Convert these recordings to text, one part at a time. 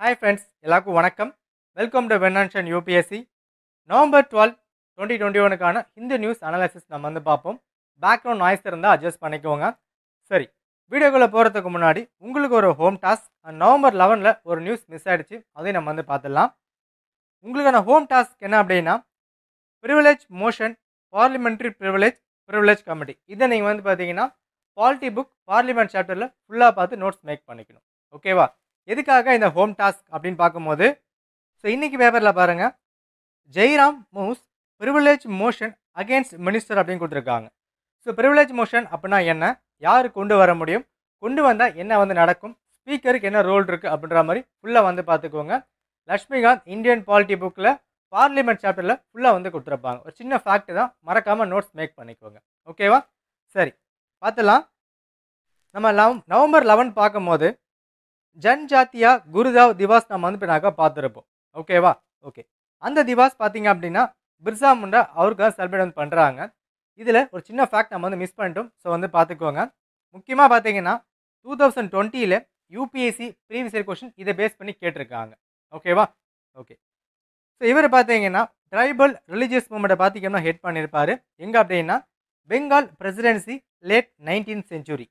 Hi friends எல்லாருக்கும் வணக்கம் welcome to வென்னான்ஷன் UPSC November twelve twenty twenty ஒனுக்கான ஹிந்து நியூஸ் அனாலிசிஸ் நம்ம வந்து பார்ப்போம் பேக்ரவுண்ட் நாய்ஸ் இருந்தால் அட்ஜஸ்ட் பண்ணிக்கோங்க சரி வீடியோக்குள்ளே போகிறதுக்கு முன்னாடி உங்களுக்கு ஒரு ஹோம் டாஸ்க் நவம்பர் லெவனில் ஒரு நியூஸ் மிஸ் ஆகிடுச்சு அதையும் நம்ம வந்து பார்த்துடலாம் உங்களுக்கான ஹோம் டாஸ்க் என்ன அப்படின்னா privilege motion parliamentary privilege privilege committee இதை நீங்கள் வந்து பார்த்தீங்கன்னா பாலிட்டி புக் பார்லிமெண்ட் சாப்டரில் ஃபுல்லாக பார்த்து நோட்ஸ் மேக் பண்ணிக்கணும் ஓகேவா எதுக்காக இந்த ஹோம் டாஸ்க் அப்படின்னு பார்க்கும்போது ஸோ இன்றைக்கி பேப்பரில் பாருங்கள் ஜெய்ராம் மூஸ் ப்ரிவிலேஜ் மோஷன் அகேன்ஸ்ட் மினிஸ்டர் அப்படின்னு கொடுத்துருக்காங்க ஸோ ப்ரிவிலேஜ் மோஷன் அப்படின்னா என்ன யார் கொண்டு வர முடியும் கொண்டு வந்தால் என்ன வந்து நடக்கும் ஸ்பீக்கருக்கு என்ன ரோல் இருக்குது அப்படின்ற மாதிரி ஃபுல்லாக வந்து பார்த்துக்கோங்க லக்ஷ்மிகாந்த் இந்தியன் பாலிட்டி புக்கில் பார்லிமெண்ட் சாப்டரில் ஃபுல்லாக வந்து கொடுத்துருப்பாங்க ஒரு சின்ன ஃபேக்ட் தான் மறக்காமல் நோட்ஸ் மேக் பண்ணிக்கோங்க ஓகேவா சரி பார்த்துலாம் நம்ம லவ் நவம்பர் லெவன் பார்க்கும்போது ஜன்ஜாத்தியா குருதாவ் திவாஸ் நம்ம வந்து நாங்கள் பார்த்துருப்போம் ஓகேவா ஓகே அந்த திவாஸ் பார்த்தீங்க அப்படின்னா பிர்சா முண்டா அவருக்கு தான் செலிப்ரேட் வந்து பண்ணுறாங்க இதில் ஒரு சின்ன ஃபேக்ட் நம்ம வந்து மிஸ் பண்ணிட்டோம் ஸோ வந்து பார்த்துக்கோங்க முக்கியமாக பார்த்தீங்கன்னா டூ தௌசண்ட் டுவெண்ட்டியில் யூபிஎஸ்சி ப்ரீவியஸ் இயர் கொஷின் இதை பேஸ் பண்ணி கேட்டிருக்காங்க ஓகேவா ஓகே ஸோ இவர் பார்த்தீங்கன்னா ட்ரைபல் ரிலீஜியஸ் மூமெண்ட்டை பார்த்திங்கன்னா ஹெட் பண்ணியிருப்பார் எங்கே அப்படின்னா Bengal presidency late nineteen century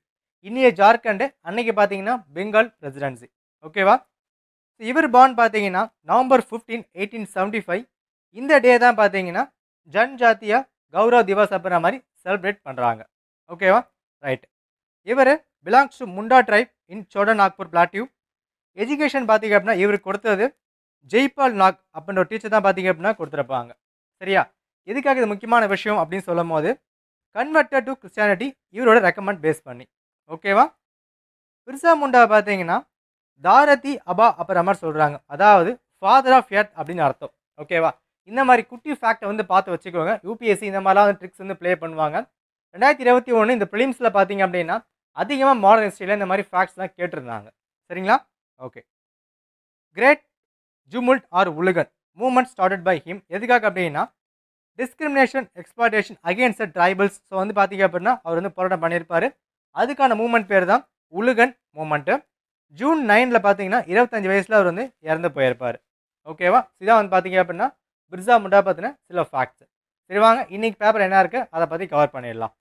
இன்னைய ஜார்க்கண்டு அன்னைக்கு பார்த்தீங்கன்னா பெங்கால் பிரசிடென்சி ஓகேவா இவர் பான் பார்த்தீங்கன்னா November fifteen eighteen seventy five இந்த டே தான் பார்த்தீங்கன்னா ஜன்ஜாத்தியா கௌரவ் திவாஸ் அப்படின்ற மாதிரி செலிப்ரேட் பண்ணுறாங்க ஓகேவா ரைட் இவர் belongs to Munda tribe in Chota Nagpur plateau education பார்த்தீங்க அப்படின்னா இவர் கொடுத்தது ஜெய்பால் நாக் அப்படின்ற ஒரு டீச்சர் தான் பார்த்தீங்க அப்படின்னா கொடுத்துருப்பாங்க சரியா எதுக்காக இது முக்கியமான விஷயம் அப்படின்னு சொல்லும் போது கன்வெர்டட் டு கிறிஸ்டியானிட்டி இவரோட ரெக்கமெண்ட் பேஸ் பண்ணி ஓகேவா பிர்சா முண்டா பார்த்தீங்கன்னா தாரதி அபா மாதிரி சொல்கிறாங்க அதாவது ஃபாதர் ஆஃப் எர்த் அப்படின்னு அர்த்தம் ஓகேவா இந்த மாதிரி குட்டி ஃபேக்டை வந்து பார்த்து வச்சுக்கோங்க யூபிஎஸ்சி இந்த மாதிரிலாம் வந்து ட்ரிக்ஸ் வந்து ப்ளே பண்ணுவாங்க ரெண்டாயிரத்தி இருபத்தி ஒன்று இந்த ஃபிலிம்ஸில் பார்த்தீங்க அப்படின்னா அதிகமாக மாடர்ன் ஹிஸ்ட்ரியில் இந்த மாதிரி ஃபேக்ட்ஸ்லாம் கேட்டிருந்தாங்க சரிங்களா okay great tumult or Ulgulan movement started by him எதுக்காக அப்படின்னா discrimination exploitation against tribals so வந்து பார்த்தீங்க அப்படின்னா அவர் வந்து போராட்டம் பண்ணியிருப்பார் அதுக்கான மூமெண்ட் பேர் தான் உலுகன் மூமெண்ட்டு ஜூன் நைனில் பார்த்தீங்கன்னா இருபத்தஞ்சி வயசில் அவர் வந்து இறந்து போயிருப்பார் ஓகேவா இதான் வந்து பார்த்தீங்க அப்படின்னா பிர்சா முண்டா பற்றின சில ஃபேக்ட்ஸ் சரி வாங்க இன்றைக்கி பேப்பர் என்ன இருக்குது அதை பற்றி கவர் பண்ணிடலாம்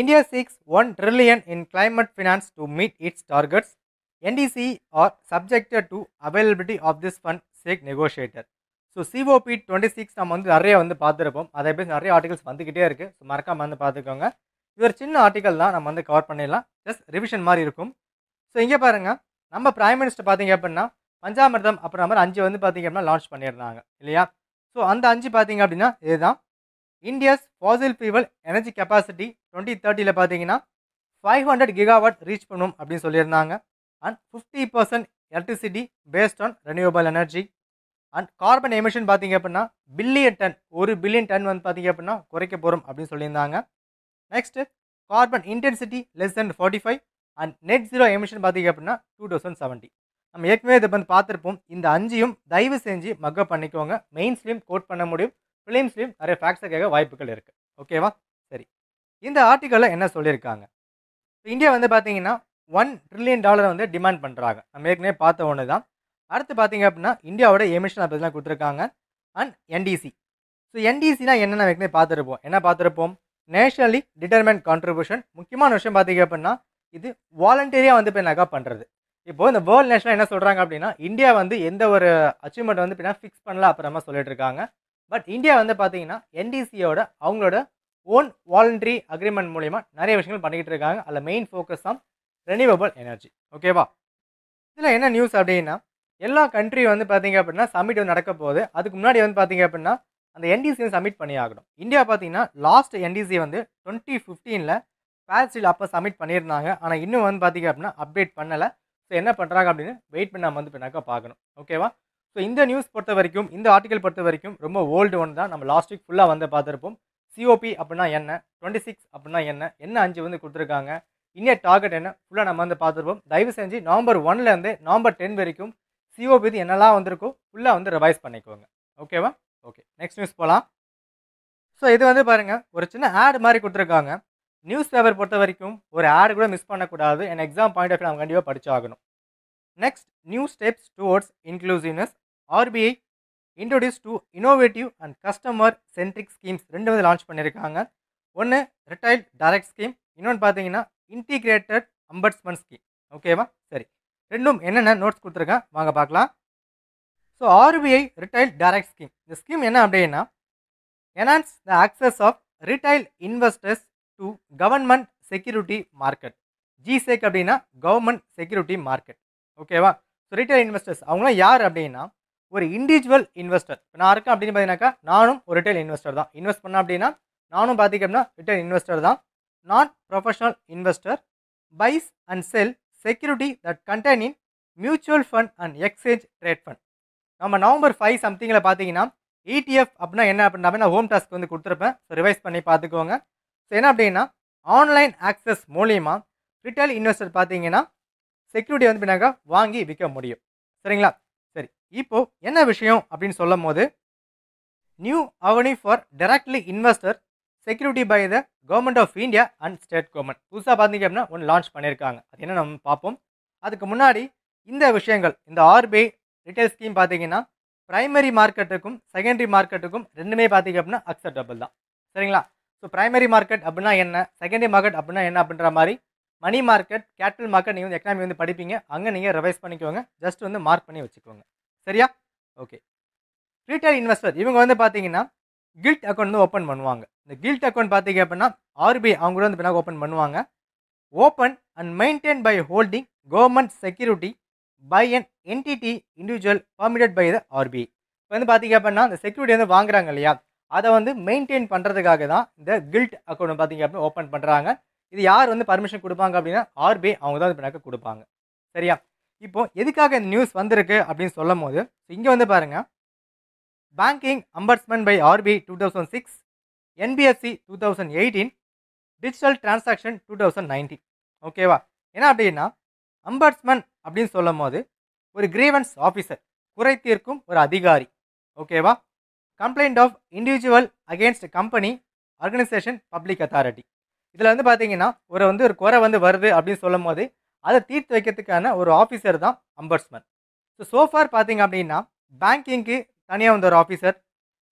India six one trillion in climate finance to meet its targets NDC are subjected to availability of this fund sake negotiator. So COP twenty six நம்ம வந்து நிறைய வந்து பார்த்துருப்போம் அதை பேசி நிறைய ஆர்டிகல்ஸ் வந்துக்கிட்டே இருக்குது ஸோ மறக்காமல் வந்து பார்த்துக்கோங்க இது ஒரு சின்ன ஆர்டிக்கல் தான் நம்ம வந்து கவர் பண்ணிடலாம் ஜஸ்ட் ரிவிஷன் மாதிரி இருக்கும் ஸோ இங்கே பாருங்கள் நம்ம பிரைம் மினிஸ்டர் பார்த்தீங்க அப்படின்னா பஞ்சாமிர்தம் அப்புறம் மாதிரி அஞ்சு வந்து பார்த்தீங்க அப்படின்னா லான்ச் பண்ணியிருந்தாங்க இல்லையா ஸோ அந்த அஞ்சு பார்த்தீங்க அப்படின்னா இதுதான் India's fossil fuel energy capacity twenty தேர்ட்டியில் பார்த்தீங்கன்னா ஃபைவ் ஹண்ட்ரட் கிகாவாட் ரீச் பண்ணும் அப்படின்னு சொல்லியிருந்தாங்க and fifty percent electricity based on renewable energy and carbon emission பார்த்தீங்க அப்படின்னா பில்லியன் டன் ஒரு பில்லியன் டன் வந்து பார்த்தீங்க அப்படின்னா குறைக்க போகிறோம் அப்படின்னு சொல்லியிருந்தாங்க next carbon intensity less than forty five and net zero emission பார்த்தீங்க அப்படின்னா டூ தௌசண்ட் செவன்ட்டி நம்ம ஏற்கனவே இதை வந்து பார்த்துருப்போம் இந்த அஞ்சையும் தயவு செஞ்சு மக்கப் பண்ணிக்கோங்க மெயின்ஸ்லையும் கோட் பண்ண முடியும் ஃபிலிம்ஸ்லையும் நிறைய ஃபேக்ட்ஸை கேட்க வாய்ப்புகள் இருக்குது ஓகேவா சரி இந்த ஆர்டிக்கலில் என்ன சொல்லியிருக்காங்க இப்போ இந்தியா வந்து பார்த்தீங்கன்னா ஒன் ட்ரில்லியன் டாலரை வந்து டிமாண்ட் பண்ணுறாங்க நம்ம ஏற்கனவே பார்த்த ஒன்று தான் அடுத்து பார்த்தீங்க அப்படின்னா இந்தியாவோட எமிஷன் அப்படிலாம் கொடுத்துருக்காங்க அண்ட் என்டிசி ஸோ என்டிசினால் என்னென்ன ஏற்கனவே பார்த்துருப்போம் என்ன பார்த்துருப்போம் நேஷனலி டிட்டர்மெண்ட் கான்ட்ரிபியூஷன் முக்கியமான விஷயம் பார்த்தீங்க அப்படின்னா இது வாலண்டரியாக வந்து இப்போ நகா பண்ணுறது இப்போது இந்த வேர்ல்டு நேஷனாக என்ன சொல்கிறாங்க அப்படின்னா இந்தியா வந்து எந்த ஒரு அச்சீவ்மெண்ட் வந்து இப்போ ஃபிக்ஸ் பண்ணல அப்புறமா சொல்லிட்டு இருக்காங்க பட் இந்தியா வந்து பார்த்தீங்கன்னா என்டிசியோட அவங்களோட ஓன் வாலண்டரி அக்ரிமெண்ட் மூலிமா நிறைய விஷயங்கள் பண்ணிக்கிட்டு இருக்காங்க அதில் மெயின் ஃபோக்கஸ் தான் ரெனியூவபிள் எனர்ஜி ஓகேவா இதில் என்ன நியூஸ் அப்படின்னா எல்லா கண்ட்ரி வந்து பார்த்தீங்க அப்படின்னா சமிட் வந்து நடக்க போகுது அதுக்கு முன்னாடி வந்து பார்த்தீங்க அப்படின்னா அந்த என்டிசி வந்து சப்மிட் பண்ணி ஆகணும் இந்தியா பார்த்தீங்கன்னா லாஸ்ட் என்டிசி வந்து டுவெண்ட்டி ஃபிஃப்டீனில் பேரிஸில் அப்போ சப்மிட் பண்ணியிருந்தாங்க ஆனால் இன்னும் வந்து பார்த்தீங்க அப்படின்னா அப்டேட் பண்ணலை ஸோ என்ன பண்ணுறாங்க அப்படின்னு வெயிட் பண்ணி நம்ம வந்து பின்னாக்க பார்க்கணும் ஓகேவா ஸோ இந்த நியூஸ் பொறுத்த வரைக்கும் இந்த ஆர்டிக்கல் பொறுத்த வரைக்கும் ரொம்ப ஓல்டு ஒன்று தான் நம்ம லாஸ்ட் வீக் ஃபுல்லாக வந்து பார்த்துருப்போம் சிஓபி அப்படின்னா என்ன டுவெண்ட்டி சிக்ஸ் அப்படின்னா என்ன என்ன அஞ்சு வந்து கொடுத்துருக்காங்க இன்னிய டார்கெட் என்ன ஃபுல்லாக நம்ம வந்து பார்த்துருப்போம் தயவு செஞ்சு நவம்பர் ஒன்லேருந்து நவம்பர் டென் வரைக்கும் சிஓ பீதி என்னெல்லாம் வந்திருக்கும் ஃபுல்லாக வந்து ரிவைஸ் பண்ணிக்கோங்க ஓகேவா ஓகே நெக்ஸ்ட் நியூஸ் போகலாம் ஸோ இது வந்து பாருங்கள் ஒரு சின்ன ஆட் மாதிரி கொடுத்துருக்காங்க நியூஸ் பேப்பர் பொறுத்த வரைக்கும் ஒரு ஆடு கூட மிஸ் பண்ணக்கூடாது என் எக்ஸாம் பாயிண்ட் ஆஃப் நம்ம கண்டிப்பாக படிச்சாகணும் next new steps towards inclusiveness RBI introduce two innovative and customer centric schemes ரெண்டு வந்து லான்ச் பண்ணியிருக்காங்க ஒன்று ரிட்டைல் டைரக்ட் ஸ்கீம் இன்னொன்று பார்த்தீங்கன்னா இன்டிகிரேட்டட் அம்பட்ஸ்மன் ஸ்கீம் ஓகேவா சரி ரெண்டும் என்னென்ன நோட்ஸ் கொடுத்துருக்கேன் வாங்க பார்க்கலாம் so RBI retail direct scheme இந்த ஸ்கீம் என்ன அப்படின்னா enhance the access of retail investors to government security market G sec அப்படின்னா கவர்மெண்ட் செக்யூரிட்டி மார்க்கெட் ஓகேவா ஸோ ரிட்டைல் இன்வெஸ்டர்ஸ் அவங்களாம் யார் அப்படின்னா ஒரு இண்டிவிஜுவல் இன்வெஸ்டர் இப்போ நான் இருக்கேன் அப்படின்னு பார்த்தீங்கன்னாக்கா நானும் ஒரு ரிட்டைல் இன்வெஸ்டர் தான் இன்வெஸ்ட் பண்ணேன் அப்படின்னா நானும் பார்த்திங்க அப்படின்னா ரிட்டைல் இன்வெஸ்டர் தான் நான் professional investor buys and sell security that contain in mutual fund and exchange trade fund நம்ம நவம்பர் ஃபைவ் சம்திங்கில் பார்த்தீங்கன்னா இடிஎஃப் e அப்படின்னா என்ன அப்படின்னா நான் ஹோம் டாஸ்க் வந்து கொடுத்துருப்பேன் ஸோ ரிவைஸ் பண்ணி பார்த்துக்கோங்க ஸோ என்ன அப்படின்னா ஆன்லைன் ஆக்சஸ் மூலியமாக ரிட்டைல் இன்வெஸ்டர் பார்த்தீங்கன்னா செக்யூரிட்டி வந்து பின்னாக்கா வாங்கி விற்க முடியும் சரிங்களா சரி இப்போது என்ன விஷயம் அப்படின்னு சொல்லும் போது new avenue for directly investor security by the government of India and state government புதுசாக பார்த்தீங்க அப்படின்னா ஒன்று லான்ச் பண்ணியிருக்காங்க அது என்ன நம்ம பார்ப்போம் அதுக்கு முன்னாடி இந்த விஷயங்கள் இந்த ஆர்பிஐ ரிட்டைல் ஸ்கீம் பார்த்தீங்கன்னா ப்ரைமரி மார்க்கெட்டுக்கும் செகண்டரி மார்க்கெட்டுக்கும் ரெண்டுமே பார்த்தீங்க அப்படின்னா அக்செப்டபிள் தான் சரிங்களா ஸோ ப்ரைமரி மார்க்கெட் அப்படின்னா என்ன செகண்டரி மார்க்கெட் அப்படின்னா என்ன அப்படின்ற மாதிரி மணி மார்க்கெட் கேபிட்டல் மார்க்கெட் நீங்கள் வந்து எக்கனாமி வந்து படிப்பீங்க அங்கே நீங்கள் ரிவைஸ் பண்ணிக்கோங்க ஜஸ்ட் வந்து மார்க் பண்ணி வச்சுக்கோங்க சரியா ஓகே ரீட்டைல் இன்வெஸ்டர் இவங்க வந்து பார்த்தீங்கன்னா கில்ட் அக்கௌண்ட் வந்து ஓப்பன் பண்ணுவாங்க இந்த கில்ட் அக்கௌண்ட் பார்த்தீங்க அப்படின்னா ஆர்பிஐ அவங்க கூட வந்து பினாக் ஓப்பன் பண்ணுவாங்க open and maintain by holding government security by and entity individual permitted by the RBI இப்போ வந்து பார்த்தீங்க அப்படின்னா அந்த செக்யூரிட்டி வந்து வாங்குறாங்க இல்லையா அதை வந்து மெயின்டைன் பண்ணுறதுக்காக தான் இந்த கில்ட் அக்கௌண்ட் பார்த்தீங்க அப்படின்னா ஓப்பன் பண்ணுறாங்க இது யார் வந்து பர்மிஷன் கொடுப்பாங்க அப்படின்னா ஆர்பிஐ அவங்க தான் வந்து பினாக்க கொடுப்பாங்க சரியா இப்போ எதுக்காக இந்த நியூஸ் வந்திருக்கு அப்படின்னு சொல்லும் போது இங்கே வந்து பாருங்கள் banking ombudsman by RBI two thousand six NBFC two thousand eighteen digital transaction two thousand nineteen ஓகேவா என்ன அப்படின்னா அம்பர்ஸ்மன் அப்படின்னு சொல்லும் போது ஒரு கிரீவன்ஸ் ஆஃபீஸர் குறை தீர்க்கும் ஒரு அதிகாரி ஓகேவா complaint of individual against company organisation public authority இதில் வந்து பார்த்தீங்கன்னா ஒரு வந்து ஒரு குறை வந்து வருது அப்படின்னு சொல்லும் போது அதை தீர்த்து வைக்கிறதுக்கான ஒரு ஆஃபீஸர் தான் அம்பர்ஸ்மன் ஸோ சோஃபார் பார்த்தீங்க அப்படின்னா பேங்கிங்க்கு தனியாக வந்து ஒரு officer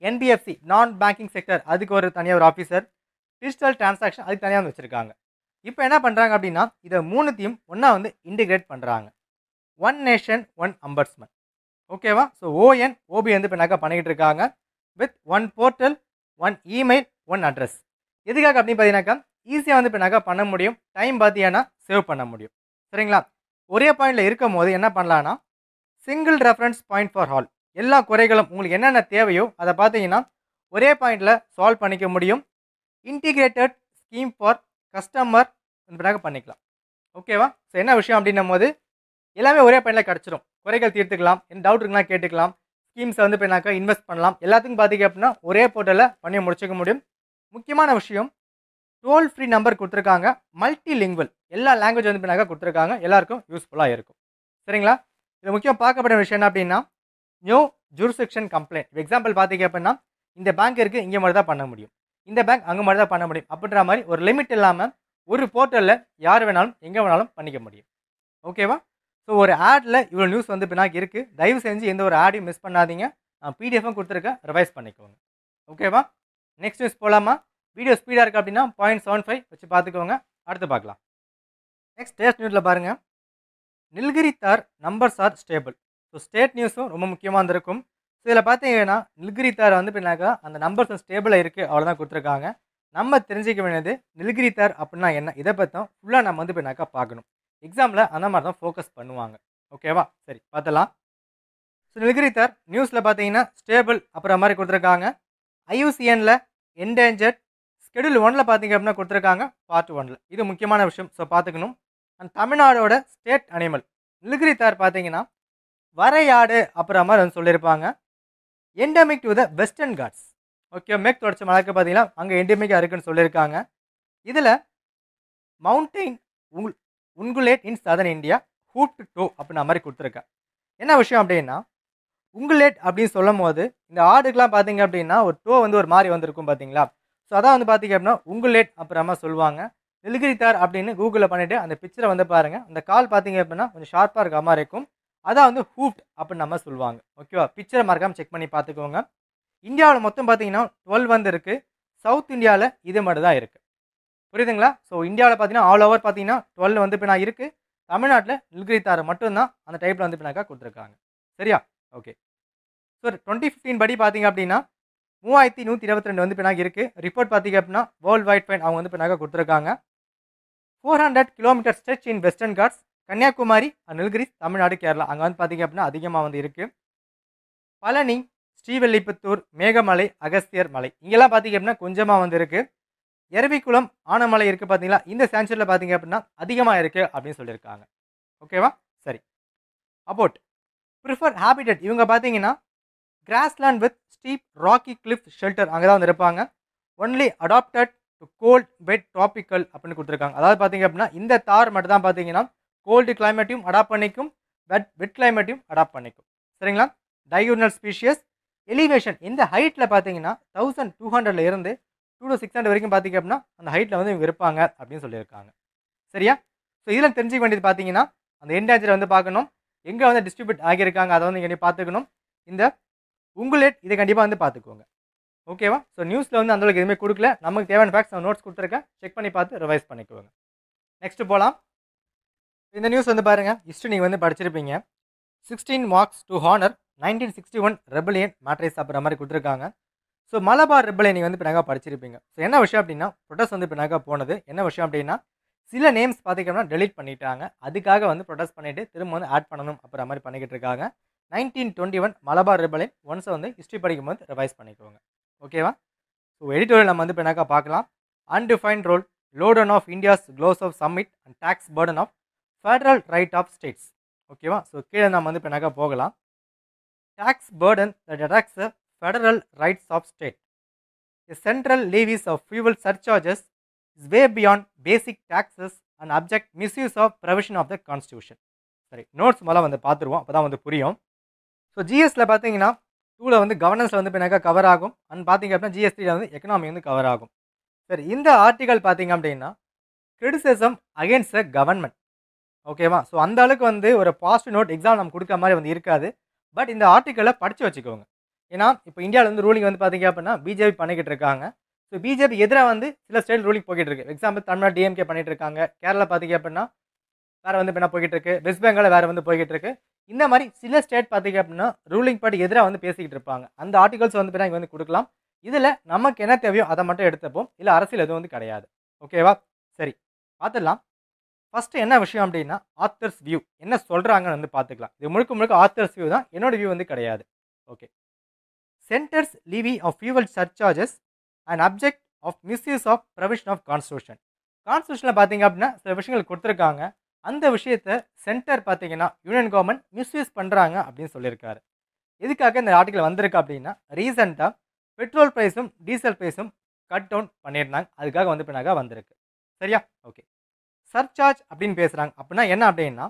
NBFC non banking sector அதுக்கு ஒரு தனியாக ஒரு ஆஃபீஸர் டிஜிட்டல் டிரான்சாக்ஷன் அதுக்கு தனியாக வந்து வச்சுருக்காங்க இப்போ என்ன பண்ணுறாங்க அப்படின்னா இதை மூணுத்தையும் ஒன்றா வந்து இன்டிகிரேட் பண்ணுறாங்க ஒன் நேஷன் ஒன் அம்பர்ஸ்மெண்ட் ஓகேவா ஸோ ஓஎன் ஓபி வந்து இப்போ பண்ணிக்கிட்டு இருக்காங்க with one portal one email one address எதுக்காக அப்படின்னு பார்த்தீங்கன்னாக்கா ஈஸியாக வந்து இப்போ பண்ண முடியும் டைம் பார்த்தீங்கன்னா சேவ் பண்ண முடியும் சரிங்களா ஒரே பாயிண்டில் இருக்கும் போது என்ன பண்ணலான்னா single reference point for all எல்லா குறைகளும் உங்களுக்கு என்னென்ன தேவையோ அதை பார்த்தீங்கன்னா ஒரே பாயிண்டில் சால்வ் பண்ணிக்க முடியும் இன்டிகிரேட்டட் ஸ்கீம் ஃபார் கஸ்டமர் என்பதாக பண்ணிக்கலாம் ஓகேவா ஸோ என்ன விஷயம் அப்படின்னும் போது எல்லாமே ஒரே பாயிண்டில் கிடச்சிரும் குறைகள் தீர்த்துக்கலாம் என்ன டவுட் இருக்குன்னா கேட்டுக்கலாம் ஸ்கீம்ஸை வந்து பண்ணாக்கா இன்வெஸ்ட் பண்ணலாம் எல்லாத்துக்கும் பார்த்தீங்க அப்படின்னா ஒரே போர்ட்டலில் பண்ணி முடிச்சுக்க முடியும் முக்கியமான விஷயம் டோல் ஃப்ரீ நம்பர் கொடுத்துருக்காங்க மல்டி லிங்குவல் எல்லா லாங்குவேஜ் வந்து பின்னாக்க கொடுத்துருக்காங்க எல்லாருக்கும் யூஸ்ஃபுல்லாக இருக்கும் சரிங்களா இது முக்கியம் பார்க்கப்பட்ட விஷயம் என்ன அப்படின்னா நியூ ஜூரிசெக்ஷன் கம்ப்ளைண்ட் எக்ஸாம்பிள் பார்த்தீங்க அப்படின்னா இந்த பேங்க் இருக்குது இங்கே மாதிரி தான் பண்ண முடியும் இந்த பேங்க் அங்கே மாதிரி தான் பண்ண முடியும் அப்படின்ற மாதிரி ஒரு லிமிட் இல்லாமல் ஒரு போர்ட்டலில் யார் வேணாலும் எங்கே வேணாலும் பண்ணிக்க முடியும் ஓகேவா ஸோ ஒரு ஆடில் இவ்வளோ நியூஸ் வந்து பின்னாடி இருக்குது தயவு செஞ்சு எந்த ஒரு ஆடையும் மிஸ் பண்ணாதீங்க நான் பிடிஎஃபும் கொடுத்துருக்கேன் ரிவைஸ் பண்ணிக்கோங்க ஓகேவா நெக்ஸ்ட் நியூஸ் போகலாமா வீடியோ ஸ்பீடாக இருக்குது அப்படின்னா பாயிண்ட் செவன் ஃபைவ் வச்சு பார்த்துக்கோங்க அடுத்து பார்க்கலாம் நெக்ஸ்ட் டேஸ்ட் நியூஸில் பாருங்கள் Nilgiri tahr numbers are stable so state நியூஸும் ரொம்ப முக்கியமாக இருந்திருக்கும் ஸோ இதில் பார்த்தீங்கன்னா நில்கிரி தார் வந்து பின்னாக்கா அந்த நம்பர்ஸ் ஸ்டேபிளாக இருக்குது அவ்வளோதான் கொடுத்துருக்காங்க நம்ம தெரிஞ்சிக்க வேண்டியது நில்கிரி தார் அப்படின்னா என்ன இதை பற்றியும் ஃபுல்லாக நம்ம வந்து பின்னாக்கா பார்க்கணும் எக்ஸாமில் அந்த மாதிரி தான் ஃபோக்கஸ் பண்ணுவாங்க ஓகேவா சரி பார்த்தலாம் ஸோ நில்கிரி தார் நியூஸில் பார்த்தீங்கன்னா ஸ்டேபிள் அப்புறம் மாதிரி கொடுத்துருக்காங்க ஐயூசிஎனில் என்டேஞ்சர்ட் ஷெடியூல் ஒனில் பார்த்தீங்க அப்படின்னா கொடுத்துருக்காங்க பார்ட் ஒனில் இது முக்கியமான விஷயம் ஸோ பார்த்துக்கணும் அண்ட் தமிழ்நாடோட ஸ்டேட் அனிமல் நிலகிரி தார் பார்த்தீங்கன்னா வரையாடு அப்புறம் மாதிரி வந்து சொல்லியிருப்பாங்க endemic to the Western Ghats okay மேக் தொடர்ச்சி மலைக்கு பார்த்தீங்கன்னா அங்கே எண்டமிக்காக இருக்குன்னு சொல்லியிருக்காங்க இதில் மவுண்டெயின் உங்கு உங்குலேட் இன் சதர்ன் இந்தியா ஹூட் டோ அப்படின்ன மாதிரி கொடுத்துருக்கேன் என்ன விஷயம் அப்படின்னா உங்குலேட் அப்படின்னு சொல்லும் போது இந்த ஆடுக்கெலாம் பார்த்தீங்க அப்படின்னா ஒரு டோ வந்து ஒரு மாதிரி வந்திருக்கும் பார்த்தீங்களா ஸோ அதான் வந்து பார்த்தீங்க அப்படின்னா உங்குலேட் அப்புறமா சொல்லுவாங்க நெல்கிரித்தார் அப்படின்னு கூகுளில் பண்ணிவிட்டு அந்த பிக்சரை வந்து பாருங்கள் அந்த கால் பார்த்தீங்க அப்படின்னா கொஞ்சம் ஷார்ப்பாக இருக்க மாதிரி இருக்கும் அதான் வந்து ஹூப்ட் அப்படின்னு நம்ம சொல்லுவாங்க ஓகேவா பிக்சரை மறக்காமல் செக் பண்ணி பார்த்துக்கோங்க இந்தியாவில் மொத்தம் பார்த்தீங்கன்னா டுவெல் வந்து இருக்குது சவுத் இந்தியாவில் இது மட்டும் தான் இருக்குது புரியுதுங்களா ஸோ இந்தியாவில் பார்த்தீங்கன்னா ஆல் ஓவர் பார்த்தீங்கன்னா டுவெல் வந்து இப்போ நான் இருக்குது தமிழ்நாட்டில் நில்கிரி நில்கிரித்தாரை மட்டும்தான் அந்த டைப்பில் வந்து இப்போ கொடுத்துருக்காங்க சரியா ஓகே ஸோ டுவெண்ட்டி ஃபிஃப்டீன் படி பார்த்தீங்க அப்படின்னா மூவாயிரத்தி நூற்றி இருபத்தி ரெண்டு வந்து பின்னாக இருக்குது ரிப்போர்ட் பார்த்தீங்க அப்படின்னா வேர்ல்டு வைட் ஃபைன் அவங்க வந்து பின்னாக கொடுத்துருக்காங்க four hundred kilometre stretch in Western Ghats Kanyakumari Nilgiri Tamil Nadu Kerala அங்கே வந்து பார்த்திங்க அப்படின்னா அதிகமாக வந்து இருக்குது பழனி ஸ்ரீவெல்லிபுத்தூர் மேகமலை அகஸ்தியர் மலை இங்கெல்லாம் பார்த்திங்க அப்படின்னா கொஞ்சமாக வந்து இருக்குது எரவிக்குளம் ஆனமலை இருக்குது பார்த்தீங்களா இந்த சேஞ்சுரியில் பார்த்திங்க அப்படின்னா அதிகமாக இருக்குது அப்படின்னு சொல்லியிருக்காங்க ஓகேவா சரி அபோட் ப்ரிஃபர் ஹேபிடட் இவங்க பார்த்தீங்கன்னா grassland with steep rocky cliff shelter அங்கே தான் வந்து இருப்பாங்க only adapted to cold wet tropical அப்படின்னு கொடுத்துருக்காங்க அதாவது பார்த்தீங்க அப்படின்னா இந்த தார் மட்டும் தான் பார்த்தீங்கன்னா கோல்டு கிளைமேட்டையும் அடாப்ட் பண்ணிக்கும் வெட் வெட் கிளைமேட்டையும் அடாப்ட் பண்ணிக்கும் சரிங்களா டயூர்னல் ஸ்பீஷியஸ் எலிவேஷன் இந்த ஹைட்டில் பார்த்தீங்கன்னா தௌசண்ட் டூ ஹண்ட்ரட்ல இருந்து டூ டூ சிக்ஸ் ஹண்ட்ரட் வரைக்கும் பார்த்தீங்க அப்படின்னா அந்த ஹைட்டில் வந்து இவங்க இருப்பாங்க அப்படின்னு சொல்லியிருக்காங்க சரியா ஸோ இதில் தெரிஞ்சுக்க வேண்டியது பார்த்தீங்கன்னா அந்த என்டேஞ்சரை வந்து பார்க்கணும் எங்கே வந்து டிஸ்ட்ரிபியூட் ஆகியிருக்காங்க அதை வந்து இங்கே பார்த்துக்கணும் இந்த உங்குலேட் இதை கண்டிப்பாக வந்து பார்த்துக்கோங்க ஓகேவா ஸோ நியூஸில் வந்து அந்தளவுக்கு எதுவுமே கொடுக்கல நமக்கு தேவையான ஃபேக்ட்ஸ் நான் நோட்ஸ் கொடுத்துருக்கேன் செக் பண்ணி பார்த்து ரிவைஸ் பண்ணிக்கோங்க நெக்ஸ்ட்டு போகலாம் இந்த நியூஸ் வந்து பாருங்கள் ஹிஸ்ட்ரி நீங்கள் வந்து படிச்சிருப்பீங்க sixteen marks to honour nineteen sixty one rebellion மேட்ரைஸ் சாப்பிட்ற மாதிரி கொடுத்துருக்காங்க ஸோ மலபார் ரெபிலியன் நீங்கள் வந்து பின்னாக படிச்சிருப்பீங்க ஸோ என்ன விஷயம் அப்படின்னா ப்ரொடஸ்ட் வந்து பின்னாக போனது என்ன விஷயம் அப்படின்னா சில நேம்ஸ் பார்த்திங்கன்னா டெலிட் பண்ணிட்டாங்க அதுக்காக வந்து ப்ரொடஸ்ட் பண்ணிவிட்டு திரும்ப வந்து ஆட் பண்ணணும் அப்படிற மாதிரி பண்ணிக்கிட்டு இருக்காங்க nineteen twenty one Malabar rebellion ஒன்ஸை வந்து ஹிஸ்ட்ரி படிக்கும்போது ரிவைஸ் பண்ணிக்கோங்க ஓகேவா ஸோ எடிட்டோரியல் நம்ம வந்து பின்னாக்கா பார்க்கலாம் undefined role lowdown of India's close of summit and tax burden of federal right of states ஓகேவா ஸோ கீழே நம்ம வந்து இப்போ நகை போகலாம் tax burden the attacks federal rights of state The central levies of fuel surcharges way beyond basic basic and object misuse of provision of the the சரி notes முதல்ல வந்து பார்த்துருவோம் அப்போ தான் வந்து புரியும் ஸோ ஜிஎஸ்டியில் பார்த்தீங்கன்னா டூவில் வந்து கவர்னன்ஸில் வந்து இப்போ கவர் ஆகும் அண்ட் பார்த்தீங்க அப்படின்னா ஜிஎஸ்டியில் வந்து எக்கனாமி வந்து கவர் ஆகும் சரி இந்த ஆர்டிகல் பார்த்தீங்க அப்படின்னா கிரிட்டிசிசம் அகேன்ஸ்ட் த கவர்மெண்ட் ஓகேவா ஸோ அந்த அளவுக்கு வந்து ஒரு பாசிட்டிவ் நோட் எக்ஸாம் நம்ம கொடுக்குற மாதிரி வந்து இருக்காது பட் இந்த ஆர்டிக்கலை படித்து வச்சுக்கோங்க ஏன்னா இப்போ இந்தியாவில் வந்து ரூலிங் வந்து பார்த்தீங்க அப்படின்னா பிஜேபி பண்ணிக்கிட்டு இருக்காங்க ஸோ பிஜேபி எதிராக வந்து சில ஸ்டேட் ரூலிங் போய்கிட்டு இருக்கு எக்ஸாம்பிள் தமிழ்நாடு டிஎம்கே பண்ணிட்டு இருக்காங்க கேரளா பார்த்தீங்க அப்படின்னா வேறு வந்து என்ன போய்கிட்டு இருக்கு வெஸ்ட் பெங்காலில் வேறு வந்து போய்கிட்டு இருக்கு இந்த மாதிரி சில ஸ்டேட் பார்த்தீங்க அப்படின்னா ரூலிங் படி எதிராக வந்து பேசிக்கிட்டு இருப்பாங்க அந்த ஆர்டிகல்ஸ் வந்து இங்கே வந்து கொடுக்கலாம் இதில் நமக்கு என்ன தேவையோ அதை மட்டும் எடுத்துப்போம் இல்லை அரசியல் எதுவும் வந்து கிடையாது ஓகேவா சரி பார்த்துடலாம் ஃபஸ்ட்டு என்ன விஷயம் அப்படின்னா ஆத்தர்ஸ் வியூ என்ன சொல்கிறாங்கன்னு வந்து பார்த்துக்கலாம் இது முழுக்க முழுக்க ஆத்தர்ஸ் வியூ தான் என்னோட வியூ வந்து கிடையாது okay centre's levy of fuel surcharges and object of misuse of provision of constitution கான்ஸ்டியூஷனில் பார்த்தீங்க அப்படின்னா சில விஷயங்கள் கொடுத்துருக்காங்க அந்த விஷயத்தை சென்டர் பார்த்தீங்கன்னா யூனியன் கவர்மெண்ட் மிஸ்யூஸ் பண்ணுறாங்க அப்படின்னு சொல்லியிருக்காரு எதுக்காக இந்த ஆர்டிக்கல் வந்திருக்கு அப்படின்னா ரீசெண்டாக பெட்ரோல் ப்ரைஸும் டீசல் ப்ரைஸும் கட் டவுன் பண்ணியிருந்தாங்க அதுக்காக வந்து பின்னாக வந்திருக்கு சரியா ஓகே சர்சார்ஜ் அப்படின்னு பேசுகிறாங்க அப்படின்னா என்ன அப்படின்னா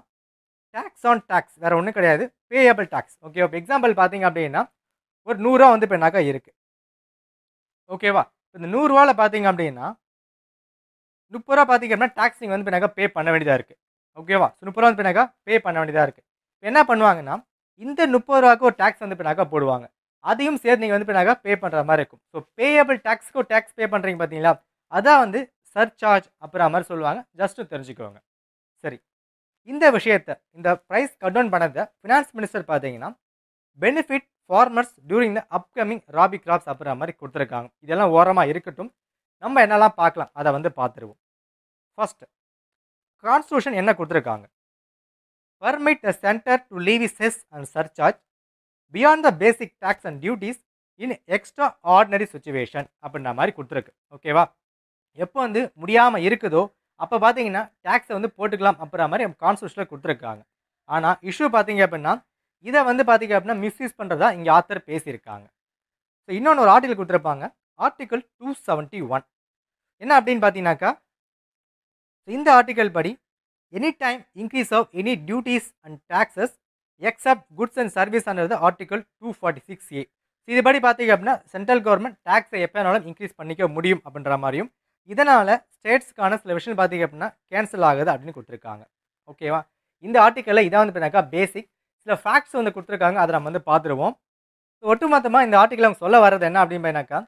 டேக்ஸ் ஆன் டேக்ஸ் வேறு ஒன்றும் கிடையாது பேயபிள் டேக்ஸ் ஓகே இப்போ எக்ஸாம்பிள் பார்த்தீங்க அப்படின்னா ஒரு நூறுரூவா வந்து இப்போ இருக்குது ஓகேவா இந்த நூறுரூவாவில் பார்த்தீங்க அப்படின்னா முப்பது ரூபா பார்த்தீங்க அப்படின்னா டேக்ஸ் நீங்கள் வந்து பின்னாக்க பே பண்ண வேண்டியதாக இருக்குது ஓகேவா ஸோ முப்பது ரூபா வந்து பின்னாக்க பே பண்ண வேண்டியதாக இருக்குது இப்போ என்ன பண்ணுவாங்கன்னா இந்த முப்பது ரூபாக்கு ஒரு டேக்ஸ் வந்து பின்னாக்க போடுவாங்க அதையும் சேர்த்து நீங்கள் வந்து பின்னாக்க பே பண்ணுற மாதிரி இருக்கும் ஸோ பேயபிள் டேக்ஸ்க்கு ஒரு டேக்ஸ் பே பண்ணுறீங்க பார்த்தீங்களா அதான் வந்து சர்சார்ஜ் அப்புறம் மாதிரி சொல்லுவாங்க ஜஸ்ட்டு தெரிஞ்சுக்கோங்க சரி இந்த விஷயத்தை இந்த ப்ரைஸ் கட் டவுன் பண்ணதை ஃபினான்ஸ் மினிஸ்டர் பார்த்தீங்கன்னா benefit farmers during the upcoming rabi crops அப்படின்ற மாதிரி கொடுத்துருக்காங்க இதெல்லாம் ஓரமாக இருக்கட்டும் நம்ம என்னெல்லாம் பார்க்கலாம் அதை வந்து பார்த்துருவோம் ஃபர்ஸ்ட் கான்ஸ்டியூஷன் என்ன கொடுத்துருக்காங்க permit the centre to levy cess and surcharge beyond the basic tax and duties in extraordinary situation அப்படின்ற மாதிரி கொடுத்துருக்கு ஓகேவா எப்போ வந்து முடியாமல் இருக்குதோ அப்போ பார்த்தீங்கன்னா டேக்ஸை வந்து போட்டுக்கலாம் அப்புறம் மாதிரி கான்ஸ்டியூஷனில் கொடுத்துருக்காங்க ஆனால் இஷ்யூ பார்த்தீங்க அப்படின்னா இதை வந்து பார்த்தீங்க அப்படின்னா மிஸ்யூஸ் பண்ணுறதா இங்கே ஆத்தர் பேசியிருக்காங்க ஸோ இன்னொன்று ஒரு ஆர்டிகல் கொடுத்துருப்பாங்க ஆர்டிக்கல் டூ செவன்ட்டி ஒன் என்ன அப்படின்னு பார்த்தீங்கன்னாக்கா இந்த ஆர்டிக்கல் படி any time increase of any duties and taxes except goods and service under article two forty six A இதுபடி பார்த்தீங்க அப்படின்னா சென்ட்ரல் கவர்மெண்ட் டேக்ஸை எப்போனாலும் இன்க்ரீஸ் பண்ணிக்க முடியும் அப்படின்ற மாதிரியும் இதனால் ஸ்டேட்ஸ்க்கான சில விஷயம் பார்த்தீங்க அப்படின்னா கேன்சல் ஆகுது அப்படின்னு கொடுத்துருக்காங்க ஓகேவா இந்த ஆர்டிக்கலில் இதான் வந்து பார்த்தாக்கா பேசிக் சில ஃபேக்ட்ஸ் வந்து கொடுத்துருக்காங்க அதை நம்ம வந்து பார்த்துருவோம் ஸோ ஒட்டுமொத்தமாக இந்த ஆர்டிக்கல் அவங்க சொல்ல வர்றது என்ன அப்படின்னு பார்த்தீங்கன்னாக்கா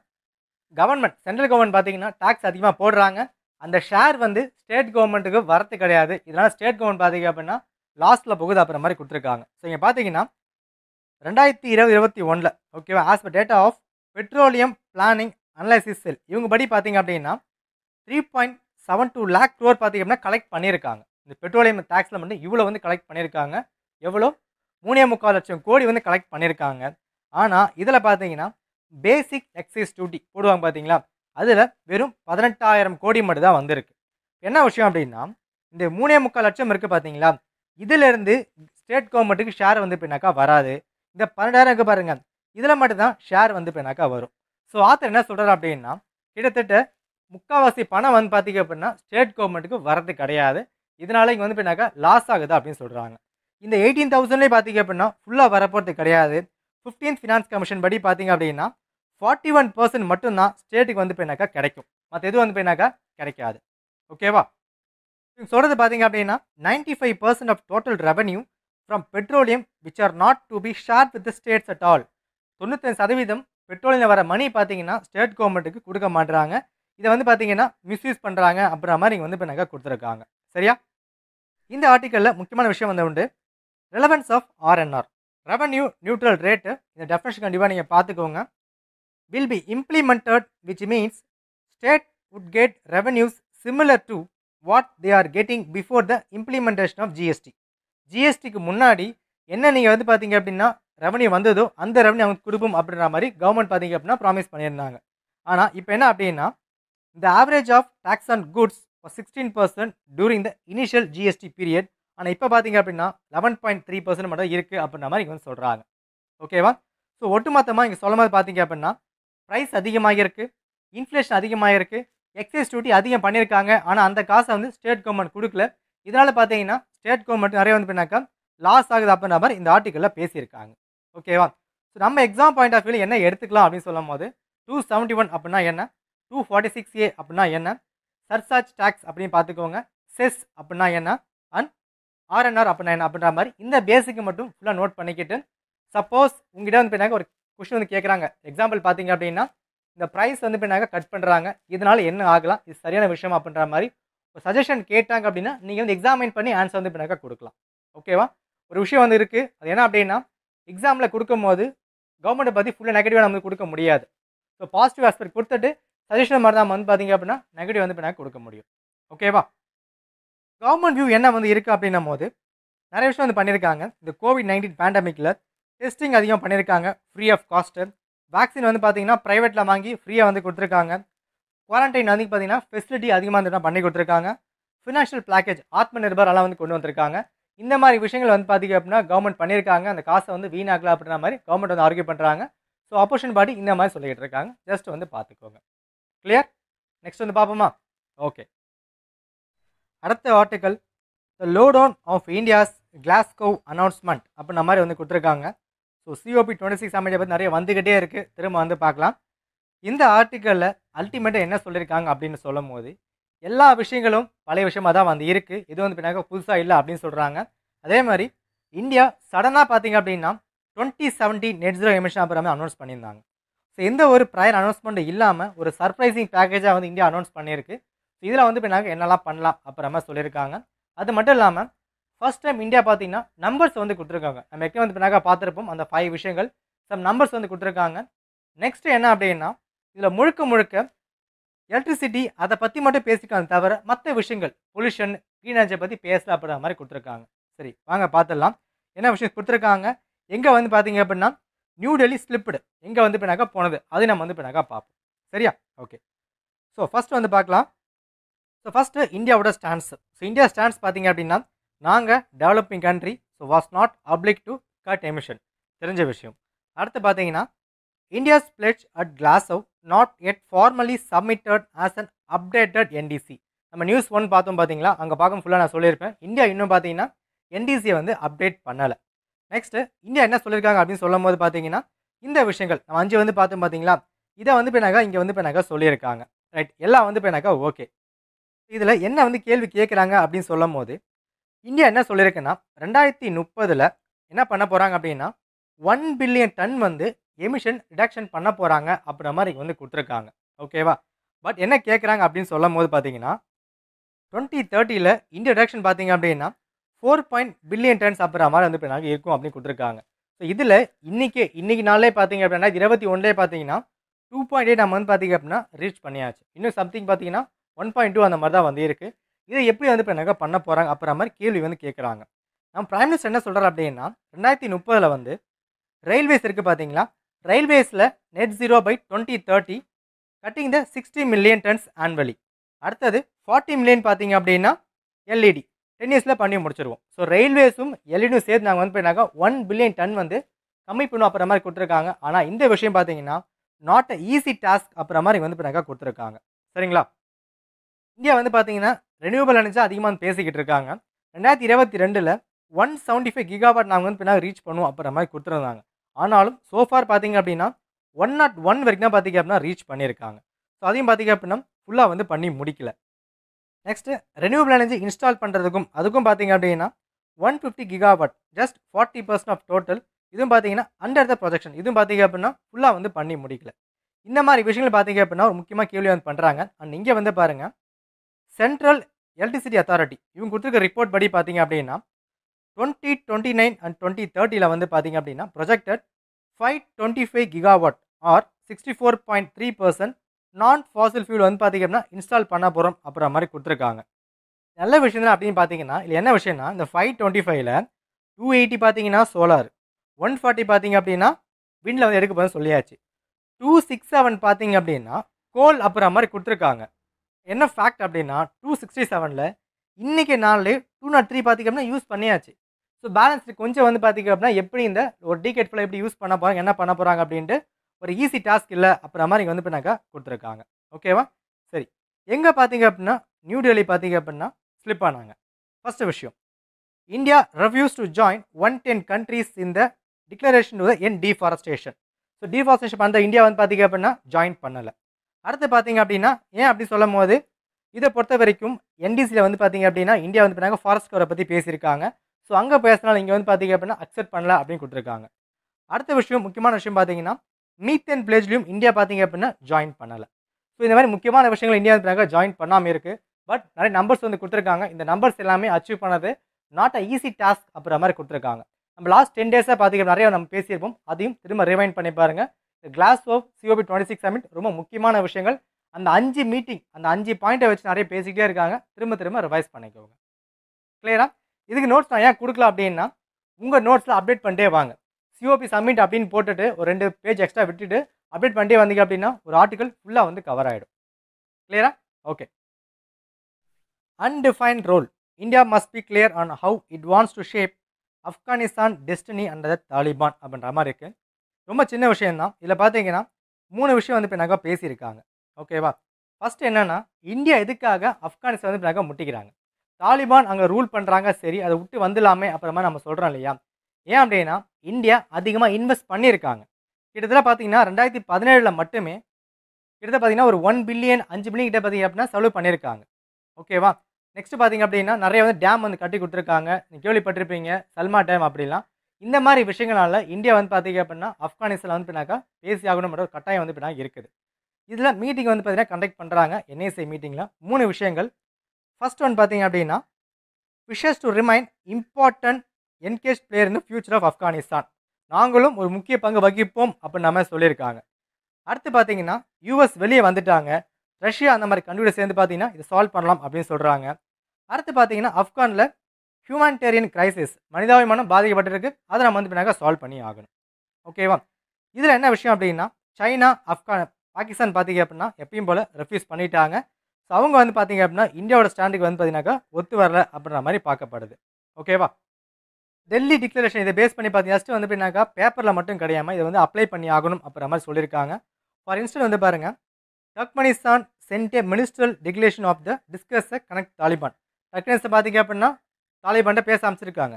கவர்மெண்ட் சென்ட்ரல் கவர்மெண்ட் பார்த்தீங்கன்னா டேக்ஸ் அதிகமாக போடுறாங்க அந்த ஷேர் வந்து ஸ்டேட் கவர்மெண்ட்டுக்கு வரத்து கிடையாது இதனால் ஸ்டேட் கவர்மெண்ட் பார்த்தீங்க அப்படின்னா லாஸ்ட்டில் போகுது அப்புற மாதிரி கொடுத்துருக்காங்க ஸோ இங்கே பார்த்தீங்கன்னா ரெண்டாயிரத்தி இருபது இருபத்தி ஒன்றில் ஓகேவா as per data of petroleum planning analysis cell இவங்க படி பார்த்தீங்க அப்படின்னா three point seven two lakh crore பார்த்திங்கன்னா கலெக்ட் பண்ணியிருக்காங்க இந்த பெட்ரோலியம் டேக்ஸில் மட்டும் இவ்வளோ வந்து கலெக்ட் பண்ணியிருக்காங்க எவ்வளோ மூணே முக்கால் லட்சம் கோடி வந்து கலெக்ட் பண்ணியிருக்காங்க ஆனால் இதில் பார்த்தீங்கன்னா பேசிக் எக்ஸைஸ் டியூட்டி போடுவாங்க பார்த்தீங்களா அதில் வெறும் பதினெட்டாயிரம் கோடி மட்டும் தான் வந்திருக்கு என்ன விஷயம் அப்படின்னா இந்த மூணே முக்கால் லட்சம் இருக்குது பார்த்தீங்களா இதிலேருந்து ஸ்டேட் கவர்மெண்ட்டுக்கு ஷேர் வந்து பின்னாக்கா வராது இந்த பன்னெண்டாயிரம் இருக்குது பாருங்கள் இதில் மட்டும்தான் ஷேர் வந்து பின்னாக்கா வரும் ஸோ ஆத்தர் என்ன சொல்கிறார் அப்படின்னா கிட்டத்தட்ட முக்கால்வாசி பணம் வந்து பார்த்திங்க அப்படின்னா ஸ்டேட் கவர்மெண்ட்டுக்கு வரது கிடையாது இதனால இங்கே வந்து பின்னாக்கா லாஸ் ஆகுது அப்படின்னு சொல்கிறாங்க இந்த எயிட்டீன் தௌசண்ட்லேயே பார்த்திங்க அப்படின்னா ஃபுல்லாக வரப்போகிறது கிடையாது ஃபிஃப்டீன்த் ஃபினான்ஸ் கமிஷன் படி பார்த்திங்க அப்படின்னா ஃபார்ட்டி ஒன் பர்சன்ட் மட்டும்தான் ஸ்டேட்டுக்கு வந்து பின்னாக்கா கிடைக்கும் மற்ற எதுவும் வந்து பின்னாக்கா கிடைக்காது ஓகேவா சொல்கிறது பார்த்தீங்க அப்படின்னா ninety five percent of total revenue from petroleum which are not to be share with states at all தொண்ணூத்தஞ்சு சதவீதம் பெட்ரோலியம் வர மணி பார்த்தீங்கன்னா ஸ்டேட் கவர்மெண்ட்டுக்கு கொடுக்க மாட்டுறாங்க இதை வந்து பார்த்தீங்கன்னா மிஸ்யூஸ் பண்ணுறாங்க அப்படின்ற மாதிரி இங்கே வந்து இப்போ நகை கொடுத்துருக்காங்க சரியா இந்த ஆர்டிக்கலில் முக்கியமான விஷயம் வந்து உண்டு relevance of RNR revenue neutral rate இந்த டெஃபினேஷன் கண்டிப்பாக நீங்கள் பார்த்துக்கோங்க will be implemented which means state would get revenues similar to what they are getting before the implementation of GST ஜிஎஸ்டிக்கு முன்னாடி என்ன நீங்கள் வந்து பார்த்தீங்க அப்படின்னா ரெவன்யூ வந்ததோ அந்த ரெவன்யூ அவங்க கொடுப்போம் அப்படின்ற மாதிரி கவர்மெண்ட் பார்த்தீங்க அப்படின்னா ப்ராமிஸ் பண்ணியிருந்தாங்க ஆனால் இப்போ என்ன அப்படின்னா இந்த average of tax on goods sixteen percent during the initial GST period ஆனால் இப்போ பார்த்தீங்க அப்படின்னா லெவன் பாயிண்ட் த்ரீ பர்சன்ட் மட்டும் இருக்குது அப்படின்ற மாதிரி இங்கே வந்து சொல்கிறாங்க ஓகேவா ஸோ ஒட்டுமொத்தமாக இங்கே சொல்லும் போது பார்த்தீங்க அப்படின்னா ப்ரைஸ் அதிகமாக இருக்குது இன்ஃப்ளேஷன் அதிகமாக இருக்குது எக்ஸைஸ் டியூட்டி அதிகம் பண்ணியிருக்காங்க ஆனால் அந்த காசை வந்து ஸ்டேட் கவர்மெண்ட் கொடுக்கல இதனால் பார்த்தீங்கன்னா ஸ்டேட் கவர்மெண்ட் நிறைய வந்து பண்ணாக்கா லாஸ் ஆகுது அப்படின்ற மாதிரி இந்த ஆர்டிக்கலில் பேசியிருக்காங்க ஓகேவா ஸோ நம்ம எக்ஸாம் பாயிண்ட் ஆஃப் வியூவில் என்ன எடுத்துக்கலாம் அப்படின்னு சொல்லும் போது டூ செவன்ட்டி ஒன் அப்படின்னா என்ன டூ ஃபார்ட்டி சிக்ஸ் ஏ அப்படின்னா என்ன சர்சார்ஜ் டேக்ஸ் அப்படின்னு பார்த்துக்கோங்க செஸ் அப்படின்னா என்ன அண்ட் ஆர்என்ஆர் அப்படின்னா என்ன அப்படின்ற மாதிரி இந்த பேசிக்கு மட்டும் ஃபுல்லாக நோட் பண்ணிக்கிட்டு சப்போஸ் உங்ககிட்ட வந்து பின்னாங்க ஒரு கொஷின் வந்து கேட்குறாங்க எக்ஸாம்பிள் பார்த்தீங்க அப்படின்னா இந்த ப்ரைஸ் வந்து பின்னாக்க கட் பண்ணுறாங்க இதனால் என்ன ஆகலாம் இது சரியான விஷயம் அப்படின்ற மாதிரி ஒரு சஜஷன் கேட்டாங்க அப்படின்னா நீங்கள் வந்து எக்ஸாமின் பண்ணி ஆன்சர் வந்து பின்னாக்க கொடுக்கலாம் ஓகேவா ஒரு விஷயம் வந்து இருக்குது அது என்ன அப்படின்னா எக்ஸாமில் கொடுக்கும்போது கவர்மெண்ட்டை பற்றி ஃபுல்லாக நெகட்டிவாக நம்ம கொடுக்க முடியாது ஸோ பாசிட்டிவ் ஆஸ்பெக்ட் கொடுத்துட்டு சஜஷன் மாதிரி தான் வந்து பார்த்தீங்க அப்படின்னா நெகட்டிவ் வந்து இப்போ கொடுக்க முடியும் ஓகேவா கவர்மெண்ட் வியூ என்ன வந்து இருக்குது அப்படின்னும் போது நிறைய விஷயம் வந்து பண்ணியிருக்காங்க இந்த கோவிட் நைன்டீன் பேண்டமிக்கில் டெஸ்டிங் அதிகம் பண்ணியிருக்காங்க ஃப்ரீ ஆஃப் காஸ்ட்டு வேக்சின் வந்து பார்த்தீங்கன்னா ப்ரைவேட்டில் வாங்கி ஃப்ரீயாக வந்து கொடுத்துருக்காங்க குவாரண்டைன் வந்து பார்த்தீங்கன்னா ஃபெசிலிட்டி அதிகமாக வந்து பண்ணி கொடுத்துருக்காங்க ஃபினான்ஷியல் பேக்கேஜ் ஆத்ம எல்லாம் வந்து கொண்டு வந்திருக்காங்க இந்த மாதிரி விஷயங்கள் வந்து பார்த்தீங்க அப்படின்னா கவர்மெண்ட் பண்ணியிருக்காங்க அந்த காசை வந்து வீணாக்கலாம் அப்படின்ற மாதிரி கவர்மெண்ட் வந்து ஆர்கியூ பண்ணுறாங்க ஸோ அப்போஷன் பாடி இந்த மாதிரி சொல்லிக்கிட்டு இருக்காங்க ஜஸ்ட் வந்து பார்த்துக்கோங்க கிளியர் நெக்ஸ்ட் வந்து பார்ப்போமா ஓகே அடுத்த article the lowdown of India's Glasgow announcement அப்படின்ன மாதிரி வந்து கொடுத்துருக்காங்க ஸோ சிஓபி டுவெண்ட்டி சிக்ஸ் அமைச்சர் பற்றி நிறைய வந்துக்கிட்டே இருக்குது திரும்ப வந்து பார்க்கலாம் இந்த ஆர்டிக்கலில் அல்டிமேட்டாக என்ன சொல்லியிருக்காங்க அப்படின்னு சொல்லும் போது எல்லா விஷயங்களும் பழைய விஷயமாக தான் வந்து இருக்குது இது வந்து பின்னாக்க புதுசாக இல்லை அப்படின்னு சொல்கிறாங்க அதே மாதிரி இந்தியா சடனாக பார்த்தீங்க அப்படின்னா twenty seventy net zero emission அப்புறமே அனௌன்ஸ் பண்ணியிருந்தாங்க ஸோ எந்த ஒரு ப்ரையர் அனௌன்ஸ்மெண்ட் இல்லாமல் ஒரு சர்ப்ரைசிங் பேக்கேஜாக வந்து இந்தியா அனௌன்ஸ் பண்ணியிருக்கு ஸோ இதில் வந்து இப்போ நாங்கள் என்னெல்லாம் பண்ணலாம் அப்புறமா சொல்லியிருக்காங்க அது மட்டும் இல்லாமல் ஃபஸ்ட் டைம் இந்தியா பார்த்தீங்கன்னா நம்பர்ஸ் வந்து கொடுத்துருக்காங்க நம்ம எப்பயும் வந்து பின்னாக்கா பார்த்துருப்போம் அந்த ஃபைவ் விஷயங்கள் சம் நம்பர்ஸ் வந்து கொடுத்துருக்காங்க நெக்ஸ்ட் என்ன அப்படின்னா இதில் முழுக்க முழுக்க எலக்ட்ரிசிட்டி அதை பற்றி மட்டும் பேசிக்காங்க தவிர மற்ற விஷயங்கள் பொல்யூஷன் க்ளீன் எனர்ஜியை பற்றி பேசலாம் அப்படின்ற மாதிரி கொடுத்துருக்காங்க சரி வாங்க பார்த்துடலாம் என்ன விஷயம் கொடுத்துருக்காங்க எங்கே வந்து பார்த்தீங்க அப்படின்னா நியூ டெல்லி ஸ்லிப்டு எங்கே வந்து பின்னாக்க போனது அதை நம்ம வந்து பின்னாக்க பார்ப்போம் சரியா ஓகே ஸோ ஃபஸ்ட்டு வந்து பார்க்கலாம் ஸோ ஃபஸ்ட்டு இந்தியாவோட ஸ்டாண்ட்ஸ் ஸோ இந்தியா ஸ்டாண்ட்ஸ் பார்த்தீங்க அப்படின்னா நாங்கள் developing country so was not obliged to cut emission தெரிஞ்ச விஷயம் அடுத்து பார்த்தீங்கன்னா India's pledge at Glasgow not yet formally submitted as an updated NDC நம்ம நியூஸ் ஒன் பார்த்தோம் பார்த்தீங்களா அங்கே பார்க்கும் ஃபுல்லாக நான் சொல்லியிருப்பேன் இந்தியா இன்னும் பார்த்தீங்கன்னா என்டிசியை வந்து அப்டேட் பண்ணலை நெக்ஸ்ட்டு இந்தியா என்ன சொல்லியிருக்காங்க அப்படின்னு சொல்லும் போது பார்த்தீங்கன்னா இந்த விஷயங்கள் நம்ம அஞ்சு வந்து பார்த்து பார்த்தீங்களா இதை வந்து பேனாக்கா இங்கே வந்து பேனாக்கா சொல்லியிருக்காங்க ரைட் எல்லாம் வந்து பேனாக்கா ஓகே இதில் என்ன வந்து கேள்வி கேட்குறாங்க அப்படின்னு சொல்லும் போது இந்தியா என்ன சொல்லியிருக்குன்னா ரெண்டாயிரத்தி முப்பதில் என்ன பண்ண போகிறாங்க அப்படின்னா ஒன் பில்லியன் டன் வந்து எமிஷன் ரிடக்ஷன் பண்ண போகிறாங்க அப்படின்ற மாதிரி இங்கே வந்து கொடுத்துருக்காங்க ஓகேவா பட் என்ன கேட்குறாங்க அப்படின்னு சொல்லும் போது பார்த்தீங்கன்னா டுவெண்ட்டி தேர்ட்டியில் இந்தியா ரிடக்ஷன் பார்த்தீங்க அப்படின்னா ஃபோர் பாயிண்ட் பில்லியன் டன்ஸ் சாப்பிட்ற மாதிரி வந்து இப்போ நாங்கள் இருக்கும் அப்படின்னு கொடுத்துருக்காங்க ஸோ இதில் இன்றைக்கி இன்றைக்கி நாளே பார்த்தீங்க அப்படின்னா இருபத்தி ஒன்றுலே பார்த்தீங்கன்னா டூ பாயிண்ட் எயிட் நம்ம வந்து பார்த்தீங்க அப்படின்னா ரீச் பண்ணியாச்சு இன்னும் சம்திங் பார்த்தீங்கன்னா ஒன் பாயிண்ட் டூ அந்த மாதிரி தான் வந்து இருக்குது இதை எப்படி வந்து இப்போ நாங்கள் பண்ண போகிறாங்க அப்புறம் மாதிரி கேள்வி வந்து கேட்குறாங்க நம்ம பிரைம் மினிஸ்டர் என்ன சொல்கிறார் அப்படின்னா ரெண்டாயிரத்தி முப்பதில் வந்து ரயில்வேஸ் இருக்குது பார்த்தீங்களா ரயில்வேஸில் net zero by twenty thirty cutting the sixty million tons annually அடுத்தது ஃபார்ட்டி மில்லியன் பார்த்தீங்க அப்படின்னா எல்இடி டென் இயர்ஸில் பண்ணி முடிச்சிருவோம் ஸோ ரயில்வேஸும் எல்இடியும் சேர்த்து நாங்கள் வந்து போயினாக்கா ஒன் பில்லியன் டன் வந்து கம்மி பண்ணும் அப்புறம் மாதிரி கொடுத்துருக்காங்க ஆனால் இந்த விஷயம் பார்த்தீங்கன்னா நாட் அ ஈஸி டாஸ்க் அப்புறம் மாதிரி வந்து போயினாக்கா கொடுத்துருக்காங்க சரிங்களா இந்தியா வந்து பார்த்தீங்கன்னா ரெனியூவபிள் எனர்ஜி அதிகமாக பேசிக்கிட்டு இருக்காங்க ரெண்டாயிரத்தி இருபத்தி ரெண்டில் ஒன் செவன்ட்டி ஃபைவ் கிகாபாட் நாங்கள் வந்து பின்னா ரீச் பண்ணுவோம் அப்புறம் மாதிரி கொடுத்துருந்தாங்க ஆனாலும் சோஃபார் பார்த்தீங்க அப்படின்னா ஒன் நாட் ஒன் வரைக்கும் தான் பார்த்தீங்க அப்படின்னா ரீச் பண்ணியிருக்காங்க ஸோ அதையும் பார்த்தீங்க அப்படின்னா ஃபுல்லாக வந்து பண்ணி முடிக்கல நெக்ஸ்ட்டு ரெனியூபிள் எனர்ஜி இன்ஸ்டால் பண்ணுறதுக்கும் அதுக்கும் பார்த்தீங்க அப்படின்னா one fifty gigawatt just forty percent of total இதுவும் பார்த்தீங்கன்னா அண்டர் த ப்ரொஜெக்ஷன் இதுவும் பார்த்தீங்க அப்படின்னா ஃபுல்லாக வந்து பண்ணி முடிக்கல இந்த மாதிரி விஷயங்கள் பார்த்தீங்க அப்படின்னா ஒரு முக்கியமாக கேள்வி வந்து பண்ணுறாங்க அண்ட் இங்கே வந்து பாருங்கள் சென்ட்ரல் எலக்ட்ரிசிட்டி அத்தாரிட்டி இவங்க கொடுத்துருக்க ரிப்போர்ட் படி பார்த்தீங்க அப்படின்னா twenty twenty nine and twenty தேர்ட்டியில் வந்து பார்த்தீங்க அப்படின்னா projected five twenty five gigawatt or sixty four point three percent non fossil fuel வந்து பார்த்திங்க அப்படின்னா இன்ஸ்டால் பண்ண போகிறோம் அப்புறம் மாதிரி கொடுத்துருக்காங்க நல்ல விஷயம் தான் அப்படின்னு பார்த்தீங்கன்னா இல்லை என்ன விஷயம்னா இந்த ஃபைவ் டுவெண்ட்டி ஃபைவ்ல டூ எயிட்டி பார்த்தீங்கன்னா சோலார் ஒன் ஃபார்ட்டி பார்த்தீங்க அப்படின்னா விண்ணில் வந்து எடுக்க போதும் சொல்லியாச்சு டூ சிக்ஸ் செவன் பார்த்தீங்க அப்படின்னா கோல் அப்புறம் மாதிரி கொடுத்துருக்காங்க என்ன ஃபேக்ட் அப்படின்னா டூ சிக்ஸ்டி செவனில் இன்றைக்கி நாளில் டூ நாட் த்ரீ பார்த்திங்க அப்படின்னா யூஸ் பண்ணியாச்சு ஸோ பேலன்ஸ் கொஞ்சம் வந்து பார்த்திங்க அப்படின்னா எப்படி இந்த ஒரு டிகேட் ஃபுல்லாக எப்படி யூஸ் பண்ண போகிறாங்க என்ன பண்ண போகிறாங்க அப்படின்ட்டு ஒரு ஈஸி டாஸ்க் இல்லை அப்புறம் மாதிரி இங்கே வந்து பின்னாக்க கொடுத்துருக்காங்க ஓகேவா சரி எங்கே பார்த்தீங்க அப்படின்னா நியூ டெல்லி பார்த்தீங்க அப்படின்னா ஸ்லிப் ஆனாங்க ஃபஸ்ட்டு விஷயம் India refuse to join one ten countries இந்த declaration on deforestation so deforestation அந்த இந்தியா வந்து பார்த்தீங்க அப்படின்னா ஜாயின் பண்ணலை அடுத்து பார்த்தீங்க அப்படின்னா ஏன் அப்படி சொல்லும் போது இதை பொறுத்த வரைக்கும் என்டிசியில் வந்து பார்த்தீங்க அப்படின்னா இந்தியா வந்து பண்ணாங்க ஃபாரஸ்ட் கவரை பற்றி பேசியிருக்காங்க ஸோ அங்கே பேசினாலும் இங்கே வந்து பார்த்தீங்க அப்படின்னா அக்செப்ட் பண்ணல அப்படின்னு கொடுத்துருக்காங்க அடுத்த விஷயம் முக்கியமான விஷயம் பார்த்தீங்கன்னா மீத்தேன் பிளேஜ்லையும் இந்தியா பார்த்தீங்க அப்படின்னா ஜாயின் பண்ணலை ஸோ இந்த மாதிரி முக்கியமான விஷயங்கள் இந்தியா ஜாயின் பண்ணாமல் இருக்குது பட் நிறைய நம்பர்ஸ் வந்து கொடுத்துருக்காங்க இந்த நம்பர்ஸ் எல்லாமே அச்சீவ் பண்ணது நாட் அ ஈஸி டாஸ்க் அப்படின்ற மாதிரி கொடுத்துருக்காங்க நம்ம லாஸ்ட் டென் டேஸாக பார்த்திங்க நிறைய நம்ம பேசியிருப்போம் அதையும் திரும்ப ரிவைண்ட் பண்ணி பாருங்கள் class of COP twenty six summit ரொம்ப முக்கியமான விஷயங்கள் அந்த அஞ்சு மீட்டிங் அந்த அஞ்சு பாயிண்ட்டை வச்சு நிறைய பேசிக்கிட்டே இருக்காங்க திரும்ப திரும்ப ரிவைஸ் பண்ணிக்கோங்க கிளியரா இதுக்கு நோட்ஸ் நான் ஏன் கொடுக்கலாம் அப்படின்னா உங்கள் நோட்ஸில் அப்டேட் பண்ணிட்டே வாங்க சிஓபி சப்மிட் அப்படின்னு போட்டுட்டு ஒரு ரெண்டு பேஜ் எக்ஸ்ட்ரா விட்டுட்டு அப்டேட் பண்ணிட்டே வந்தீங்க அப்படின்னா ஒரு ஆர்டிக்கல் ஃபுல்லாக வந்து கவர் ஆகிடும் கிளியரா okay undefined role India must be clear on how it wants to shape Afghanistan destiny and the Taliban அப்படின்ற மாதிரி இருக்குது ரொம்ப சின்ன விஷயந்தான் இதில் பார்த்தீங்கன்னா மூணு விஷயம் வந்து இப்போ நாங்கள் பேசியிருக்காங்க ஓகேவா ஃபஸ்ட் என்னென்னா இந்தியா எதுக்காக ஆப்கானிஸ்தான் வந்து இப்போ நாங்கள் முட்டிக்கிறாங்க தாலிபான் அங்கே ரூல் பண்ணுறாங்க சரி அதை விட்டு வந்துடலாமே அப்புறமா நம்ம சொல்கிறோம் இல்லையா ஏன் அப்படின்னா இந்தியா அதிகமாக இன்வெஸ்ட் பண்ணியிருக்காங்க கிட்டத்தட்ட பார்த்தீங்கன்னா ரெண்டாயிரத்தி பதினேழில் மட்டுமே கிட்டத்தட்ட பார்த்தீங்கன்னா ஒரு ஒன் பில்லியன் அஞ்சு பில்லியன் கிட்ட பார்த்தீங்க அப்படின்னா செலவு பண்ணியிருக்காங்க ஓகேவா நெக்ஸ்ட் பார்த்தீங்க அப்படின்னா நிறைய வந்து டேம் வந்து கட்டி கொடுத்துருக்காங்க நீங்கள் கேள்விப்பட்டிருப்பீங்க சல்மா டேம் அப்படிலாம் இந்த மாதிரி விஷயங்களால இந்தியா வந்து பார்த்தீங்க அப்படின்னா ஆப்கானிஸ்தானில் வந்து பின்னாக்கா பேசி ஆகணும்ன்ற ஒரு கட்டாயம் வந்து பின்னா இருக்குது இதில் மீட்டிங் வந்து பார்த்தீங்கன்னா கண்டக்ட் பண்ணுறாங்க என்ஐசி மீட்டிங்கில் மூணு விஷயங்கள் ஃபர்ஸ்ட் ஒன் பார்த்தீங்க அப்படின்னா wishes to remain important engage player இந்த ஃபியூச்சர் ஆஃப் ஆப்கானிஸ்தான் நாங்களும் ஒரு முக்கிய பங்கு வகிப்போம் அப்படின்னு நம்ம சொல்லியிருக்காங்க அடுத்து பார்த்தீங்கன்னா யூஎஸ் வெளியே வந்துட்டாங்க ரஷ்யா அந்த மாதிரி கண்ட்ரியோட சேர்ந்து பார்த்தீங்கன்னா இதை சால்வ் பண்ணலாம் அப்படின்னு சொல்கிறாங்க அடுத்து பார்த்தீங்கன்னா ஆப்கானில் ஹியூமானிட்டேரியன் கிரைசிஸ் மனிதாபிமானம் பாதிக்கப்பட்டிருக்கு அதை நம்ம வந்து பின்னாக சால்வ் பண்ணி ஆகணும் ஓகேவா இதில் என்ன விஷயம் அப்படின்னா சைனா ஆப்கான் பாகிஸ்தான் பார்த்தீங்க அப்படின்னா எப்பயும் போல் ரெஃப்யூஸ் பண்ணிட்டாங்க ஸோ அவங்க வந்து பார்த்திங்க அப்படின்னா இந்தியாவோட ஸ்டாண்டுக்கு வந்து பார்த்தீங்கன்னாக்கா ஒத்து வரல அப்படின்ற மாதிரி பார்க்கப்படுது ஓகேவா டெல்லி டிக்ளரேஷன் இதை பேஸ் பண்ணி பார்த்தீங்க ஃபஸ்ட்டு வந்து எப்படின்னாக்கா பேப்பரில் மட்டும் கிடையாமல் இதை வந்து அப்ளை பண்ணி ஆகணும் அப்படிற மாதிரி சொல்லியிருக்காங்க ஃபார் இன்ஸ்டன் வந்து பாருங்கள் Turkmenistan sent ministerial declaration of the discuss connect Taliban டக்மனிஸ்தை பார்த்தீங்க அப்படின்னா தாலிபான்கிட்ட பேச அமைச்சிருக்காங்க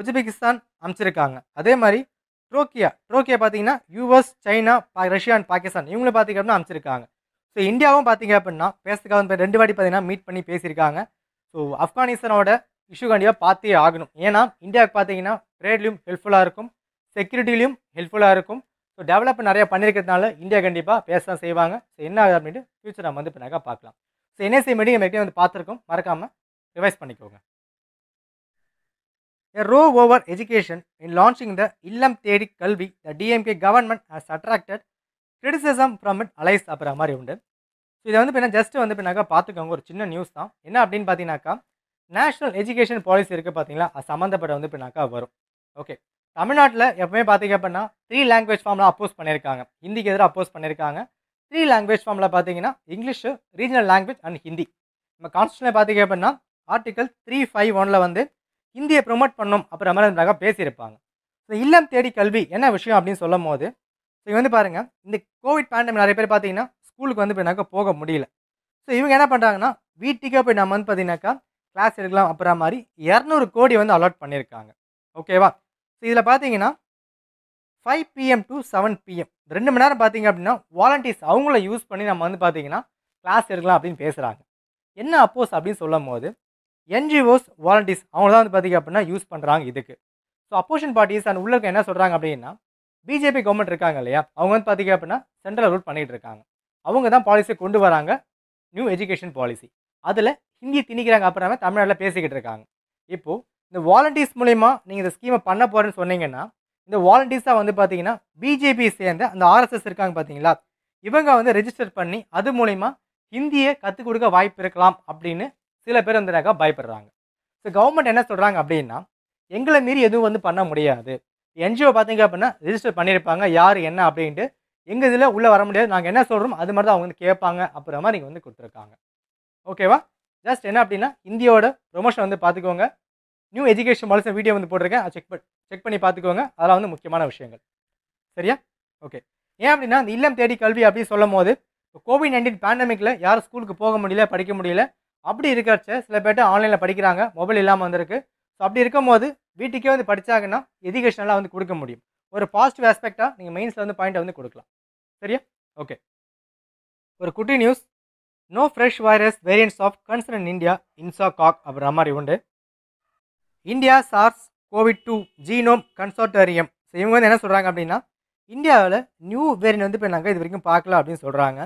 உஜ்பெகிஸ்தான் அமைச்சிருக்காங்க அதே மாதிரி ட்ரோக்கியா ட்ரோக்கியா பார்த்தீங்கன்னா யூஎஸ் சைனா பா ரஷ்யா அண்ட் பாகிஸ்தான் இவங்களும் பார்த்தீங்க அப்படின்னா அமைச்சிருக்காங்க ஸோ இந்தியாவும் பார்த்தீங்க அப்படின்னா பேசுறதுக்காக ரெண்டு வாட்டி பார்த்தீங்கன்னா மீட் பண்ணி பேசியிருக்காங்க ஸோ ஆப்கானிஸ்தானோட இஷ்யூ கண்டிப்பாக பார்த்தே ஆகணும் ஏன்னா இந்தியாவுக்கு பார்த்தீங்கன்னா ட்ரேட்லையும் ஹெல்ப்ஃபுல்லாக இருக்கும் செக்யூரிட்டிலையும் ஹெல்ப்ஃபுல்லாக இருக்கும் ஸோ டெவலப் நிறையா பண்ணியிருக்கிறதுனால இந்தியா கண்டிப்பாக பேச தான் செய்வாங்க ஸோ என்ன ஆகுது அப்படின்ட்டு ஃபியூச்சர் நம்ம வந்து பின்னாக பார்க்கலாம் ஸோ என்ன என்எஸ்சி மீட்டிங் நம்ம வந்து பார்த்துருக்கோம் மறக்காமல் ரிவைஸ் பண்ணிக்கோங்க A row over education in launching the Illam Thedi Kalvi the DMK government has attracted criticism from it allies அப்படிற மாதிரி உண்டு ஸோ இதை வந்து பின்னா ஜஸ்ட் வந்து பின்னாக்கா பார்த்துக்கோங்க ஒரு சின்ன நியூஸ் தான் என்ன அப்படின்னு பார்த்தீங்கன்னாக்கா நேஷ்னல் எஜுகேஷன் பாலிசி இருக்குது பார்த்தீங்களா அது சம்மந்தப்பட்ட வந்து பின்னாக்கா வரும் ஓகே தமிழ்நாட்டில் எப்பவுமே பார்த்தீங்க அப்படின்னா த்ரீ லாங்குவேஜ் ஃபார்மில் அப்போஸ் பண்ணியிருக்காங்க ஹிந்திக்கு எதிராக அப்போஸ் பண்ணியிருக்காங்க த்ரீ லாங்குவேஜ் ஃபார்மில் பார்த்தீங்கன்னா English regional language and Hindi நம்ம கான்ஸ்டியூஷனில் பார்த்தீங்க அப்படின்னா ஆர்டிகல் த்ரீ ஃபைவ் ஒனில் வந்து ஹிந்தியை ப்ரொமோட் பண்ணும் அப்புறம் மாதிரி பேசியிருப்பாங்க ஸோ இல்லம் தேடி கல்வி என்ன விஷயம் அப்படின்னு சொல்லும் போது ஸோ இங்கே வந்து பாருங்கள் இந்த கோவிட் பேண்டமிக் நிறைய பேர் பார்த்தீங்கன்னா ஸ்கூலுக்கு வந்து போயினாக்கா போக முடியல ஸோ இவங்க என்ன பண்ணுறாங்கன்னா வீட்டுக்கே போய் நம்ம வந்து பார்த்தீங்கன்னாக்கா கிளாஸ் எடுக்கலாம் அப்புறம் மாதிரி இரநூறு கோடி வந்து அலாட் பண்ணியிருக்காங்க ஓகேவா ஸோ இதில் பார்த்தீங்கன்னா five PM to seven PM ரெண்டு மணி நேரம் பார்த்தீங்க அப்படின்னா வாலண்டியர்ஸ் அவங்கள யூஸ் பண்ணி நம்ம வந்து பார்த்தீங்கன்னா கிளாஸ் எடுக்கலாம் அப்படின்னு பேசுகிறாங்க என்ன அப்போஸ் அப்படின்னு சொல்லும் போது என்ஜிஓஸ் வாலண்டியர்ஸ் அவங்க தான் வந்து பார்த்திங்க அப்படின்னா யூஸ் பண்ணுறாங்க இதுக்கு ஸோ அப்போசிஷன் பார்ட்டிஸ் அண்ட் உள்ளக்க என்ன சொல்கிறாங்க அப்படின்னா பிஜேபி கவர்மெண்ட் இருக்காங்க இல்லையா அவங்க வந்து பார்த்திங்க அப்படின்னா சென்ட்ரல் ரூல் பண்ணிகிட்டு இருக்காங்க அவங்க தான் பாலிசியை கொண்டு வராங்க நியூ எஜுகேஷன் பாலிசி அதில் ஹிந்தி திணிக்கிறாங்க அப்புறமே தமிழ்நாட்டில் பேசிக்கிட்டு இருக்காங்க இப்போது இந்த வாலண்டியர்ஸ் மூலிமா நீங்கள் இந்த ஸ்கீமை பண்ண போகிறேன்னு சொன்னீங்கன்னா இந்த வாலண்டியர்ஸாக வந்து பார்த்தீங்கன்னா பிஜேபி சேர்ந்த அந்த ஆர்எஸ்எஸ் இருக்காங்க பார்த்தீங்களா இவங்க வந்து ரெஜிஸ்டர் பண்ணி அது மூலயமா ஹிந்தியை கற்றுக் கொடுக்க வாய்ப்பு இருக்கலாம் அப்படின்னு சில பேர் வந்துனாக்கா பயப்படுறாங்க ஸோ கவர்மெண்ட் என்ன சொல்கிறாங்க அப்படின்னா எங்களை மீறி எதுவும் வந்து பண்ண முடியாது என்ஜிஓ பார்த்தீங்க அப்படின்னா ரிஜிஸ்டர் பண்ணியிருப்பாங்க யார் என்ன அப்படின்ட்டு எங்கள் இதில் உள்ளே வர முடியாது நாங்கள் என்ன சொல்கிறோம் அது மாதிரி தான் அவங்க வந்து கேட்பாங்க அப்புறமா நீங்கள் வந்து கொடுத்துருக்காங்க ஓகேவா ஜஸ்ட் என்ன அப்படின்னா இந்தியோட ப்ரொமோஷன் வந்து பார்த்துக்கோங்க நியூ எஜுகேஷன் பாலிசி வீடியோ வந்து போட்டிருக்கேன் செக் பண்ணி செக் பண்ணி பார்த்துக்கோங்க அதெல்லாம் வந்து முக்கியமான விஷயங்கள் சரியா ஓகே ஏன் அப்படின்னா இந்த இல்லம் தேடி கல்வி அப்படின்னு சொல்லும் போது கோவிட் நைன்டீன் பேண்டமிக்கில் யாரும் ஸ்கூலுக்கு போக முடியல படிக்க முடியல அப்படி இருக்கிறச்ச சில பேர்ட்ட ஆன்லைனில் படிக்கிறாங்க மொபைல் இல்லாமல் வந்திருக்கு ஸோ அப்படி இருக்கும் போது வீட்டுக்கே வந்து படித்தாங்கன்னா எஜுகேஷனெலாம் வந்து கொடுக்க முடியும் ஒரு பாசிட்டிவ் ஆஸ்பெக்டாக நீங்கள் மெயின்ஸில் வந்து பாயிண்ட்டை வந்து கொடுக்கலாம் சரியா ஓகே ஒரு குட்டி news no fresh virus variants of concern in India INSACOG அப்படின்ற மாதிரி உண்டு India SARS Covid two genome consortium so இவங்க வந்து என்ன சொல்கிறாங்க அப்படின்னா இந்தியாவில் நியூ வேரியன்ட் வந்து இப்போ நாங்கள் இது வரைக்கும் பார்க்கல அப்படின்னு சொல்கிறாங்க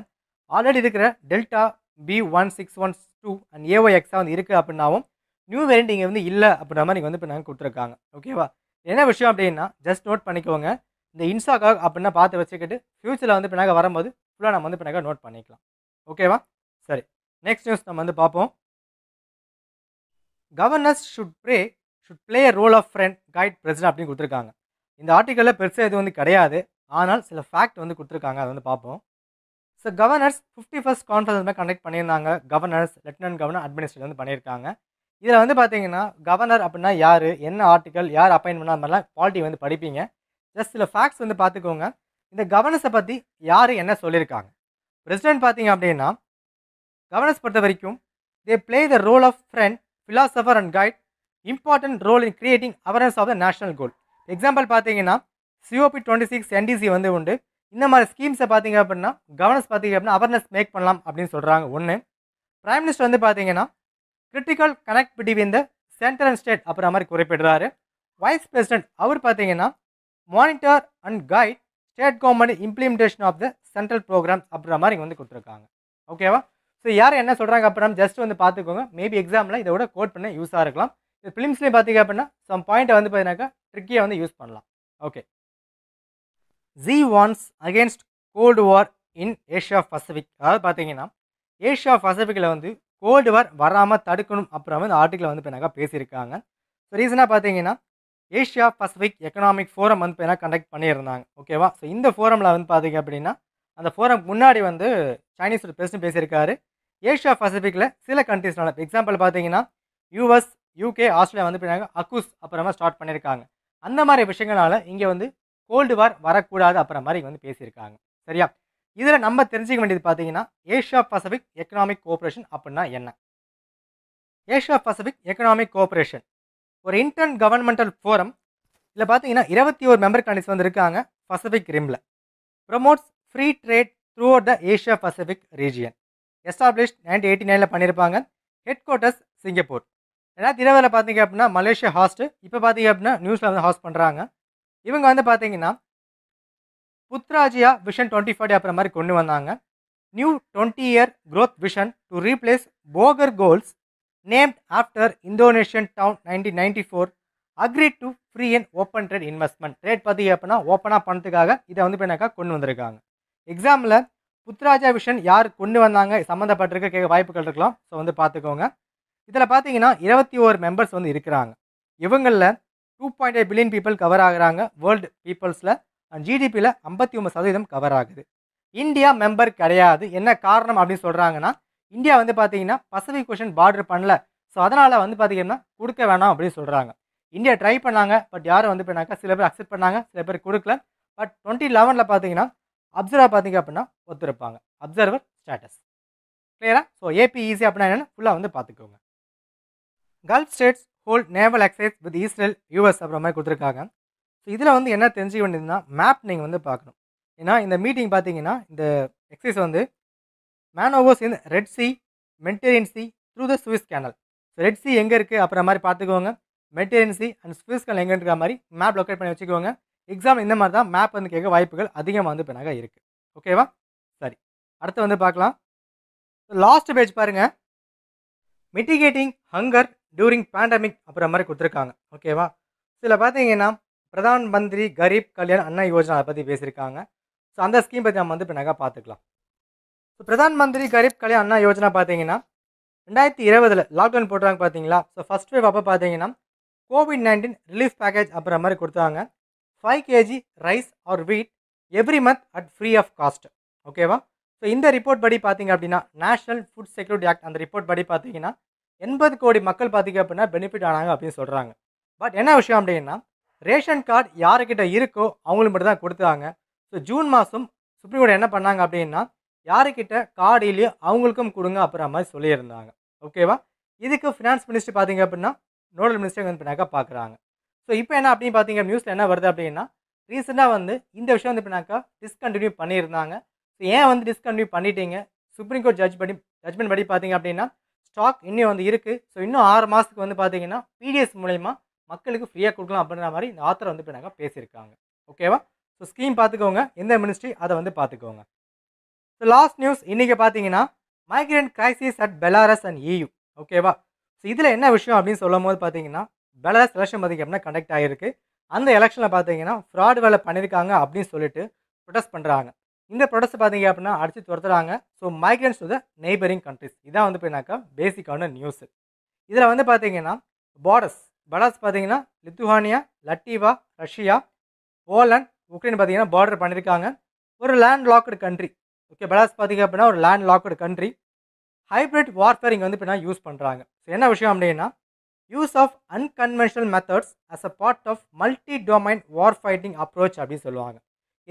ஆல்ரெடி இருக்கிற delta B one six one two and AO எக்ஸாக வந்து இருக்குது அப்படின்னாவும் நியூ வேரியன்ட் இங்கே வந்து இல்லை அப்படின்ற மாதிரி இங்கே வந்து இப்போ நாங்கள் கொடுத்துருக்காங்க ஓகேவா என்ன விஷயம் அப்படின்னா ஜஸ்ட் நோட் பண்ணிக்கோங்க இந்த காக் அப்படின்னா பார்த்து வச்சுக்கிட்டு ஃப்யூச்சரில் வந்து இப்போ நாங்கள் வரும்போது ஃபுல்லாக நம்ம வந்து இப்போ நாங்கள் நோட் பண்ணிக்கலாம் ஓகேவா சரி நெக்ஸ்ட் நியூஸ் நம்ம வந்து பார்ப்போம் governors should play should play role of friend guide president அப்படின்னு கொடுத்துருக்காங்க இந்த ஆர்டிக்கலில் பெருசாக எதுவும் வந்து கிடையாது ஆனால் சில ஃபேக்ட் வந்து கொடுத்துருக்காங்க அதை வந்து பார்ப்போம் so governors fifty first conference மாதிரி கண்டக்ட் பண்ணியிருந்தாங்க கவர்னர்ஸ் லெஃப்டினன்ட் கவர்னர் அட்மினிஸ்ட்ரேட் வந்து பண்ணியிருக்காங்க இதில் வந்து பார்த்தீங்கன்னா கவர்னர் அப்படின்னா யார் என்ன ஆர்டிக்கல் யார் அப்பாயின் பண்ணால் மாதிரிலாம் பாலிட்டி வந்து படிப்பீங்க ஜஸ்ட் சில ஃபேக்ட்ஸ் வந்து பார்த்துக்கோங்க இந்த கவர்னர்ஸை பற்றி யார் என்ன சொல்லியிருக்காங்க பிரசிடென்ட் பார்த்தீங்க அப்படின்னா கவர்னஸ் பொறுத்த வரைக்கும் they play the role of friend philosopher and guide important role in creating awareness of the national goal example பார்த்தீங்கன்னா சிஓபி டுவெண்ட்டி சிக்ஸ் என்டிசி வந்து உண்டு இந்த மாதிரி ஸ்கீம்ஸை பார்த்தீங்க அப்படின்னா கவர்னஸ் பார்த்தீங்க அப்படின்னா அவர்னஸ் மேக் பண்ணலாம் அப்படின்னு சொல்கிறாங்க ஒன்று ப்ரைம் மினிஸ்டர் வந்து பார்த்தீங்கன்னா critical connect between the central and state அப்படின்ற மாதிரி குறிப்பிடுறாரு வைஸ் பிரசிடென்ட் அவர் பார்த்தீங்கன்னா monitor and guide state government implementation of the central programmes அப்படின்ற மாதிரி இங்கே வந்து கொடுத்துருக்காங்க ஓகேவா ஸோ யார் என்ன சொல்கிறாங்க அப்படின்னா ஜஸ்ட் வந்து பார்த்துக்கோங்க மேபி எக்ஸாமில் இதோட கோட் பண்ண யூஸாக இருக்கலாம் இது ஃபிலிம்ஸ்லேயும் பார்த்தீங்க அப்படின்னா சம் பாயிண்ட்டை வந்து பார்த்தீங்கன்னாக்கா ட்ரிக்கியை வந்து யூஸ் பண்ணலாம் okay Xi warns against cold war in Asia Pacific அதாவது பார்த்தீங்கன்னா ஏஷியா பசிபிக்கில் வந்து கோல்டு வார் வராமல் தடுக்கணும் அப்புறம் வந்து ஆர்டிக்கில் வந்து இப்போ பேசியிருக்காங்க ஸோ ரீசனாக பார்த்தீங்கன்னா ஏஷியா பசிபிக் எக்கனாமிக் ஃபோரம் வந்து பார்த்தீங்கன்னா கண்டக்ட் பண்ணியிருந்தாங்க ஓகேவா ஸோ இந்த ஃபோரமில் வந்து பார்த்தீங்க அப்படின்னா அந்த ஃபோரம் முன்னாடி வந்து சைனீஸ் பிரசிடன்ட் பேசியிருக்காரு ஏஷியா பசிபிக்கில் சில கண்ட்ரிஸ்னால எக்ஸாம்பிள் பார்த்தீங்கன்னா யூஎஸ் யூகே ஆஸ்திரேலியா வந்து பண்ணாங்க அக்கூஸ் அப்புறமா ஸ்டார்ட் பண்ணியிருக்காங்க அந்த மாதிரி விஷயங்களால் இங்கே வந்து கோல்டு வார் வரக்கூடாது அப்புறம் மாதிரி இங்கே வந்து பேசியிருக்காங்க சரியா இதில் நம்ம தெரிஞ்சுக்க வேண்டியது பார்த்தீங்கன்னா ஏஷியா பசிபிக் எக்கனாமிக் கோஆப்ரேஷன் அப்படின்னா என்ன ஏஷியா பசிபிக் எக்கனாமிக் கோஆப்ரேஷன் ஒரு இன்டர்ன் கவர்மெண்டல் ஃபோரம் இதில் பார்த்தீங்கன்னா இருபத்தி ஒரு மெம்பர் கண்ட்ரிஸ் வந்து இருக்காங்க பசிபிக் ரிம்ல promotes free trade throughout the Asia Pacific region establish nineteen eighty நைனில் பண்ணியிருப்பாங்க ஹெட் குவார்ட்டர்ஸ் சிங்கப்பூர் ரெண்டாயிரத்தி இருபதில் பார்த்தீங்க அப்படின்னா மலேசியா ஹாஸ்ட்டு இப்போ பார்த்தீங்க அப்படின்னா நியூஸ்லாந்து ஹாஸ்ட் பண்ணுறாங்க இவங்க வந்து பார்த்தீங்கன்னா புத்ராஜியா விஷன் டுவெண்ட்டி ஃபோர்டி அப்புறம் மாதிரி கொண்டு வந்தாங்க new twenty year growth vision to replace Bogor goals named after Indonesian town nineteen ninety four agree to free and open trade investment trade பார்த்தீங்க அப்படின்னா ஓப்பனாக பண்ணுறதுக்காக இதை வந்து இப்போ கொண்டு வந்திருக்காங்க எக்ஸாமில் புத்ராஜா விஷன் யார் கொண்டு வந்தாங்க சம்மந்தப்பட்டிருக்க கேட்க வாய்ப்புகள் இருக்கலாம் ஸோ வந்து பார்த்துக்கோங்க இதில் பார்த்தீங்கன்னா இருபத்தி ஓரு மெம்பர்ஸ் வந்து இருக்கிறாங்க இவங்களில் two point eight billion people cover ஆகுறாங்க வேர்ல்டு பீப்புள்ஸில் அண்ட் ஜிடிபியில் ஐம்பத்தி ஒம்பது சதவீதம் கவர் ஆகுது இந்தியா மெம்பர் கிடையாது என்ன காரணம் அப்படின்னு சொல்கிறாங்கன்னா இந்தியா வந்து பார்த்தீங்கன்னா பசிபிக் கொஷன் பார்டர் பண்ணல ஸோ அதனால் வந்து பார்த்தீங்கன்னா கொடுக்க வேணாம் அப்படின்னு சொல்கிறாங்க இந்தியா ட்ரை பண்ணாங்க பட் யாரும் வந்து போனாக்கா சில பேர் அக்செப்ட் பண்ணாங்க சில பேர் கொடுக்கல பட் டுவெண்ட்டி லெவனில் பார்த்தீங்கன்னா அப்சர்வர் பார்த்தீங்க அப்படின்னா ஒத்துருப்பாங்க அப்சர்வர் ஸ்டேட்டஸ் கிளியரா ஸோ ஏபி ஈஸி அப்படின்னா என்னென்னு ஃபுல்லாக வந்து பார்த்துக்கோங்க gulf states hold naval exercise with Israel US அப்புறம் மாதிரி கொடுத்துருக்காங்க ஸோ இதில் வந்து என்ன தெரிஞ்சுக்க வேண்டியதுன்னா மேப் நீங்கள் வந்து பார்க்கணும் ஏன்னா இந்த மீட்டிங் பார்த்தீங்கன்னா இந்த எக்ஸைஸ் வந்து manoeuvres in Red Sea Mediterranean Sea through the Suez Canal so Red Sea எங்கே இருக்குது அப்புறம் மாதிரி பார்த்துக்கோங்க Mediterranean Sea and Suez Canal எங்கே இருக்கிற மாதிரி மேப் லொக்கேட் பண்ணி வச்சுக்கோங்க எக்ஸாம் இந்த மாதிரி தான் மேப் வந்து கேட்க வாய்ப்புகள் அதிகமாக வந்து இப்போ இருக்குது ஓகேவா சரி அடுத்து வந்து பார்க்கலாம் லாஸ்ட் பேஜ் பாருங்கள் மிட்டிகேட்டிங் ஹங்கர் டியூரிங் பேண்டமிக் அப்புறம் மாதிரி கொடுத்துருக்காங்க ஓகேவா சில பார்த்தீங்கன்னா பிரதான் மந்திரி கரீப் கல்யாண் அண்ணா யோஜனா அதை பற்றி பேசியிருக்காங்க ஸோ அந்த ஸ்கீம் பற்றி நம்ம வந்து இப்போ பார்த்துக்கலாம் ஸோ பிரதான் மந்திரி கரீப் கல்யாண் அண்ணா யோஜனா பார்த்தீங்கன்னா ரெண்டாயிரத்தி இருபதில் லாக்டவுன் போடுறாங்க பார்த்தீங்களா ஸோ ஃபஸ்ட் வேவ் அப்போ பார்த்தீங்கன்னா கோவிட் நைன்டீன் ரிலீஃப் பேக்கேஜ் அப்புறம் மாதிரி கொடுத்தாங்க five KG rice or wheat every month at free of cost ஓகேவா ஸோ இந்த ரிப்போர்ட் படி பார்த்தீங்க அப்படின்னா நேஷனல் ஃபுட் செக்யூரிட்டி ஆக்ட் அந்த ரிப்போர்ட் படி பார்த்தீங்கன்னா எண்பது கோடி மக்கள் பார்த்தீங்க அப்படின்னா பெனிஃபிட் ஆனாங்க அப்படின்னு சொல்கிறாங்க பட் என்ன விஷயம் அப்படின்னா ரேஷன் கார்டு யாருக்கிட்ட இருக்கோ அவங்களுக்கு மட்டும் தான் கொடுத்தாங்க ஸோ ஜூன் மாதம் சுப்ரீம் கோர்ட் என்ன பண்ணாங்க அப்படின்னா யாருக்கிட்ட கார்டு இல்லையோ அவங்களுக்கும் கொடுங்க அப்புறம் மாதிரி சொல்லியிருந்தாங்க ஓகேவா இதுக்கு ஃபினான்ஸ் மினிஸ்டர் பார்த்தீங்க அப்படின்னா நோடல் மினிஸ்டர் வந்து பண்ணாக்க பார்க்குறாங்க ஸோ இப்போ என்ன அப்படின்னு பார்த்தீங்கன்னா நியூஸில் என்ன வருது அப்படின்னா ரீசெண்டாக வந்து இந்த விஷயம் வந்து இப்படின்னாக்கா டிஸ்கண்டினியூ பண்ணியிருந்தாங்க ஸோ ஏன் வந்து டிஸ்கண்டினியூ பண்ணிட்டீங்க சுப்ரீம் கோர்ட் ஜட்ஜ் படி ஜட்மெண்ட் படி பார்த்தீங்க அப்படின்னா ஸ்டாக் இன்னும் வந்து இருக்குது ஸோ இன்னும் ஆறு மாதத்துக்கு வந்து பார்த்தீங்கன்னா பிடிஎஸ் மூலயமா மக்களுக்கு ஃப்ரீயாக கொடுக்கலாம் அப்படின்ற மாதிரி இந்த ஆத்தரை வந்து இப்போ பேசியிருக்காங்க ஓகேவா ஸோ ஸ்கீம் பார்த்துக்கோங்க எந்த மினிஸ்ட்ரி அதை வந்து பார்த்துக்கோங்க ஸோ லாஸ்ட் நியூஸ் இன்றைக்கி பார்த்தீங்கன்னா migrant crisis at Belarus and EU ஓகேவா ஸோ இதில் என்ன விஷயம் அப்படின்னு சொல்லும் போது பார்த்தீங்கன்னா பெலாரஸ் எலெக்ஷன் பார்த்திங்கன்னா கண்டக்ட் ஆகிருக்கு அந்த எலெக்ஷனில் பார்த்தீங்கன்னா ஃப்ராட் வேலை பண்ணியிருக்காங்க அப்படின்னு சொல்லிட்டு ப்ரொடெஸ்ட் பண்ணுறாங்க இந்த ப்ரொடெஸ்ட் பார்த்தீங்க அப்படின்னா அடித்து துரத்துறாங்க so migrants to the neighbouring countries இதான் வந்து போயினாக்கா பேசிக்கான நியூஸ் இதில் வந்து பார்த்தீங்கன்னா பார்டர்ஸ் பலாஸ் பார்த்தீங்கன்னா Lithuania Latvia Russia Poland Ukraine பார்த்தீங்கன்னா பார்டர் பண்ணியிருக்காங்க ஒரு land locked country okay Belarus பார்த்தீங்க அப்படின்னா ஒரு land locked country hybrid warfaring வந்து இப்போ யூஸ் பண்ணுறாங்க ஸோ என்ன விஷயம் அப்படின்னா use of unconventional methods as a part of multi domain war fighting approach அப்படின்னு சொல்லுவாங்க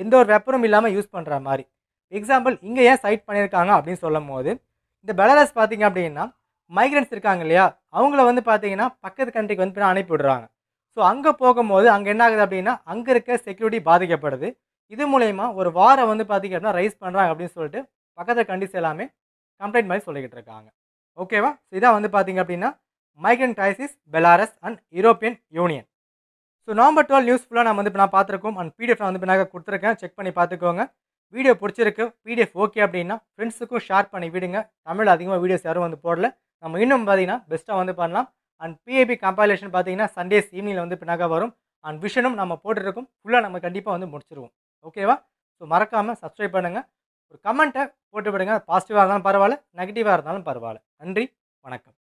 எந்த ஒரு வெப்பரும் இல்லாமல் யூஸ் பண்ணுற மாதிரி எக்ஸாம்பிள் இங்கே ஏன் சைட் பண்ணியிருக்காங்க அப்படின்னு சொல்லும் போது இந்த பெலரஸ் பார்த்தீங்க அப்படின்னா மைக்ரன்ஸ் இருக்காங்க இல்லையா அவங்கள வந்து பார்த்தீங்கன்னா பக்கத்து கண்ட்ரிக்கு வந்து அனுப்பி விடுறாங்க ஸோ அங்கே போகும்போது அங்கே என்ன ஆகுது அப்படின்னா அங்கே இருக்க செக்யூரிட்டி பாதிக்கப்படுது இது மூலயமா ஒரு வாரை வந்து பார்த்தீங்க அப்படின்னா ரைஸ் பண்ணுறாங்க அப்படின்னு சொல்லிட்டு பக்கத்து கண்ட்ரிஸ் எல்லாமே கம்ப்ளைண்ட் மாதிரி சொல்லிக்கிட்டு இருக்காங்க ஓகேவா இதான் வந்து பார்த்தீங்க அப்படின்னா migrant crisis Belarus and European Union so November twelve news ஃபுல்லாக நான் வந்து இப்போ நான் பார்த்துருக்கோம் அண்ட் பிடிஎஃப் நான் வந்து இப்போ கொடுத்துருக்கேன் செக் பண்ணி பார்த்துக்கோங்க வீடியோ பிடிச்சிருக்கு பிடிஎஃப் ஓகே அப்படின்னா ஃப்ரெண்ட்ஸுக்கும் ஷேர் பண்ணி விடுங்க தமிழ் அதிகமாக வீடியோஸ் யாரும் வந்து போடல நம்ம இன்னும் பார்த்தீங்கன்னா பெஸ்ட்டாக வந்து பண்ணலாம் அண்ட் பிஏபி கம்பைலேஷன் பார்த்தீங்கன்னா சண்டேஸ் ஈவினிங்கில் வந்து பின்னாக வரும் அண்ட் விஷனும் நம்ம போட்டுருக்கோம் ஃபுல்லாக நம்ம கண்டிப்பாக வந்து முடிச்சிருவோம் ஓகேவா ஸோ மறக்காமல் சப்ஸ்கிரைப் பண்ணுங்கள் ஒரு கமெண்ட்டை போட்டு விடுங்க பாசிட்டிவாக இருந்தாலும் பரவாயில்ல நெகட்டிவாக இருந்தாலும் பரவாயில்ல நன்றி வணக்கம்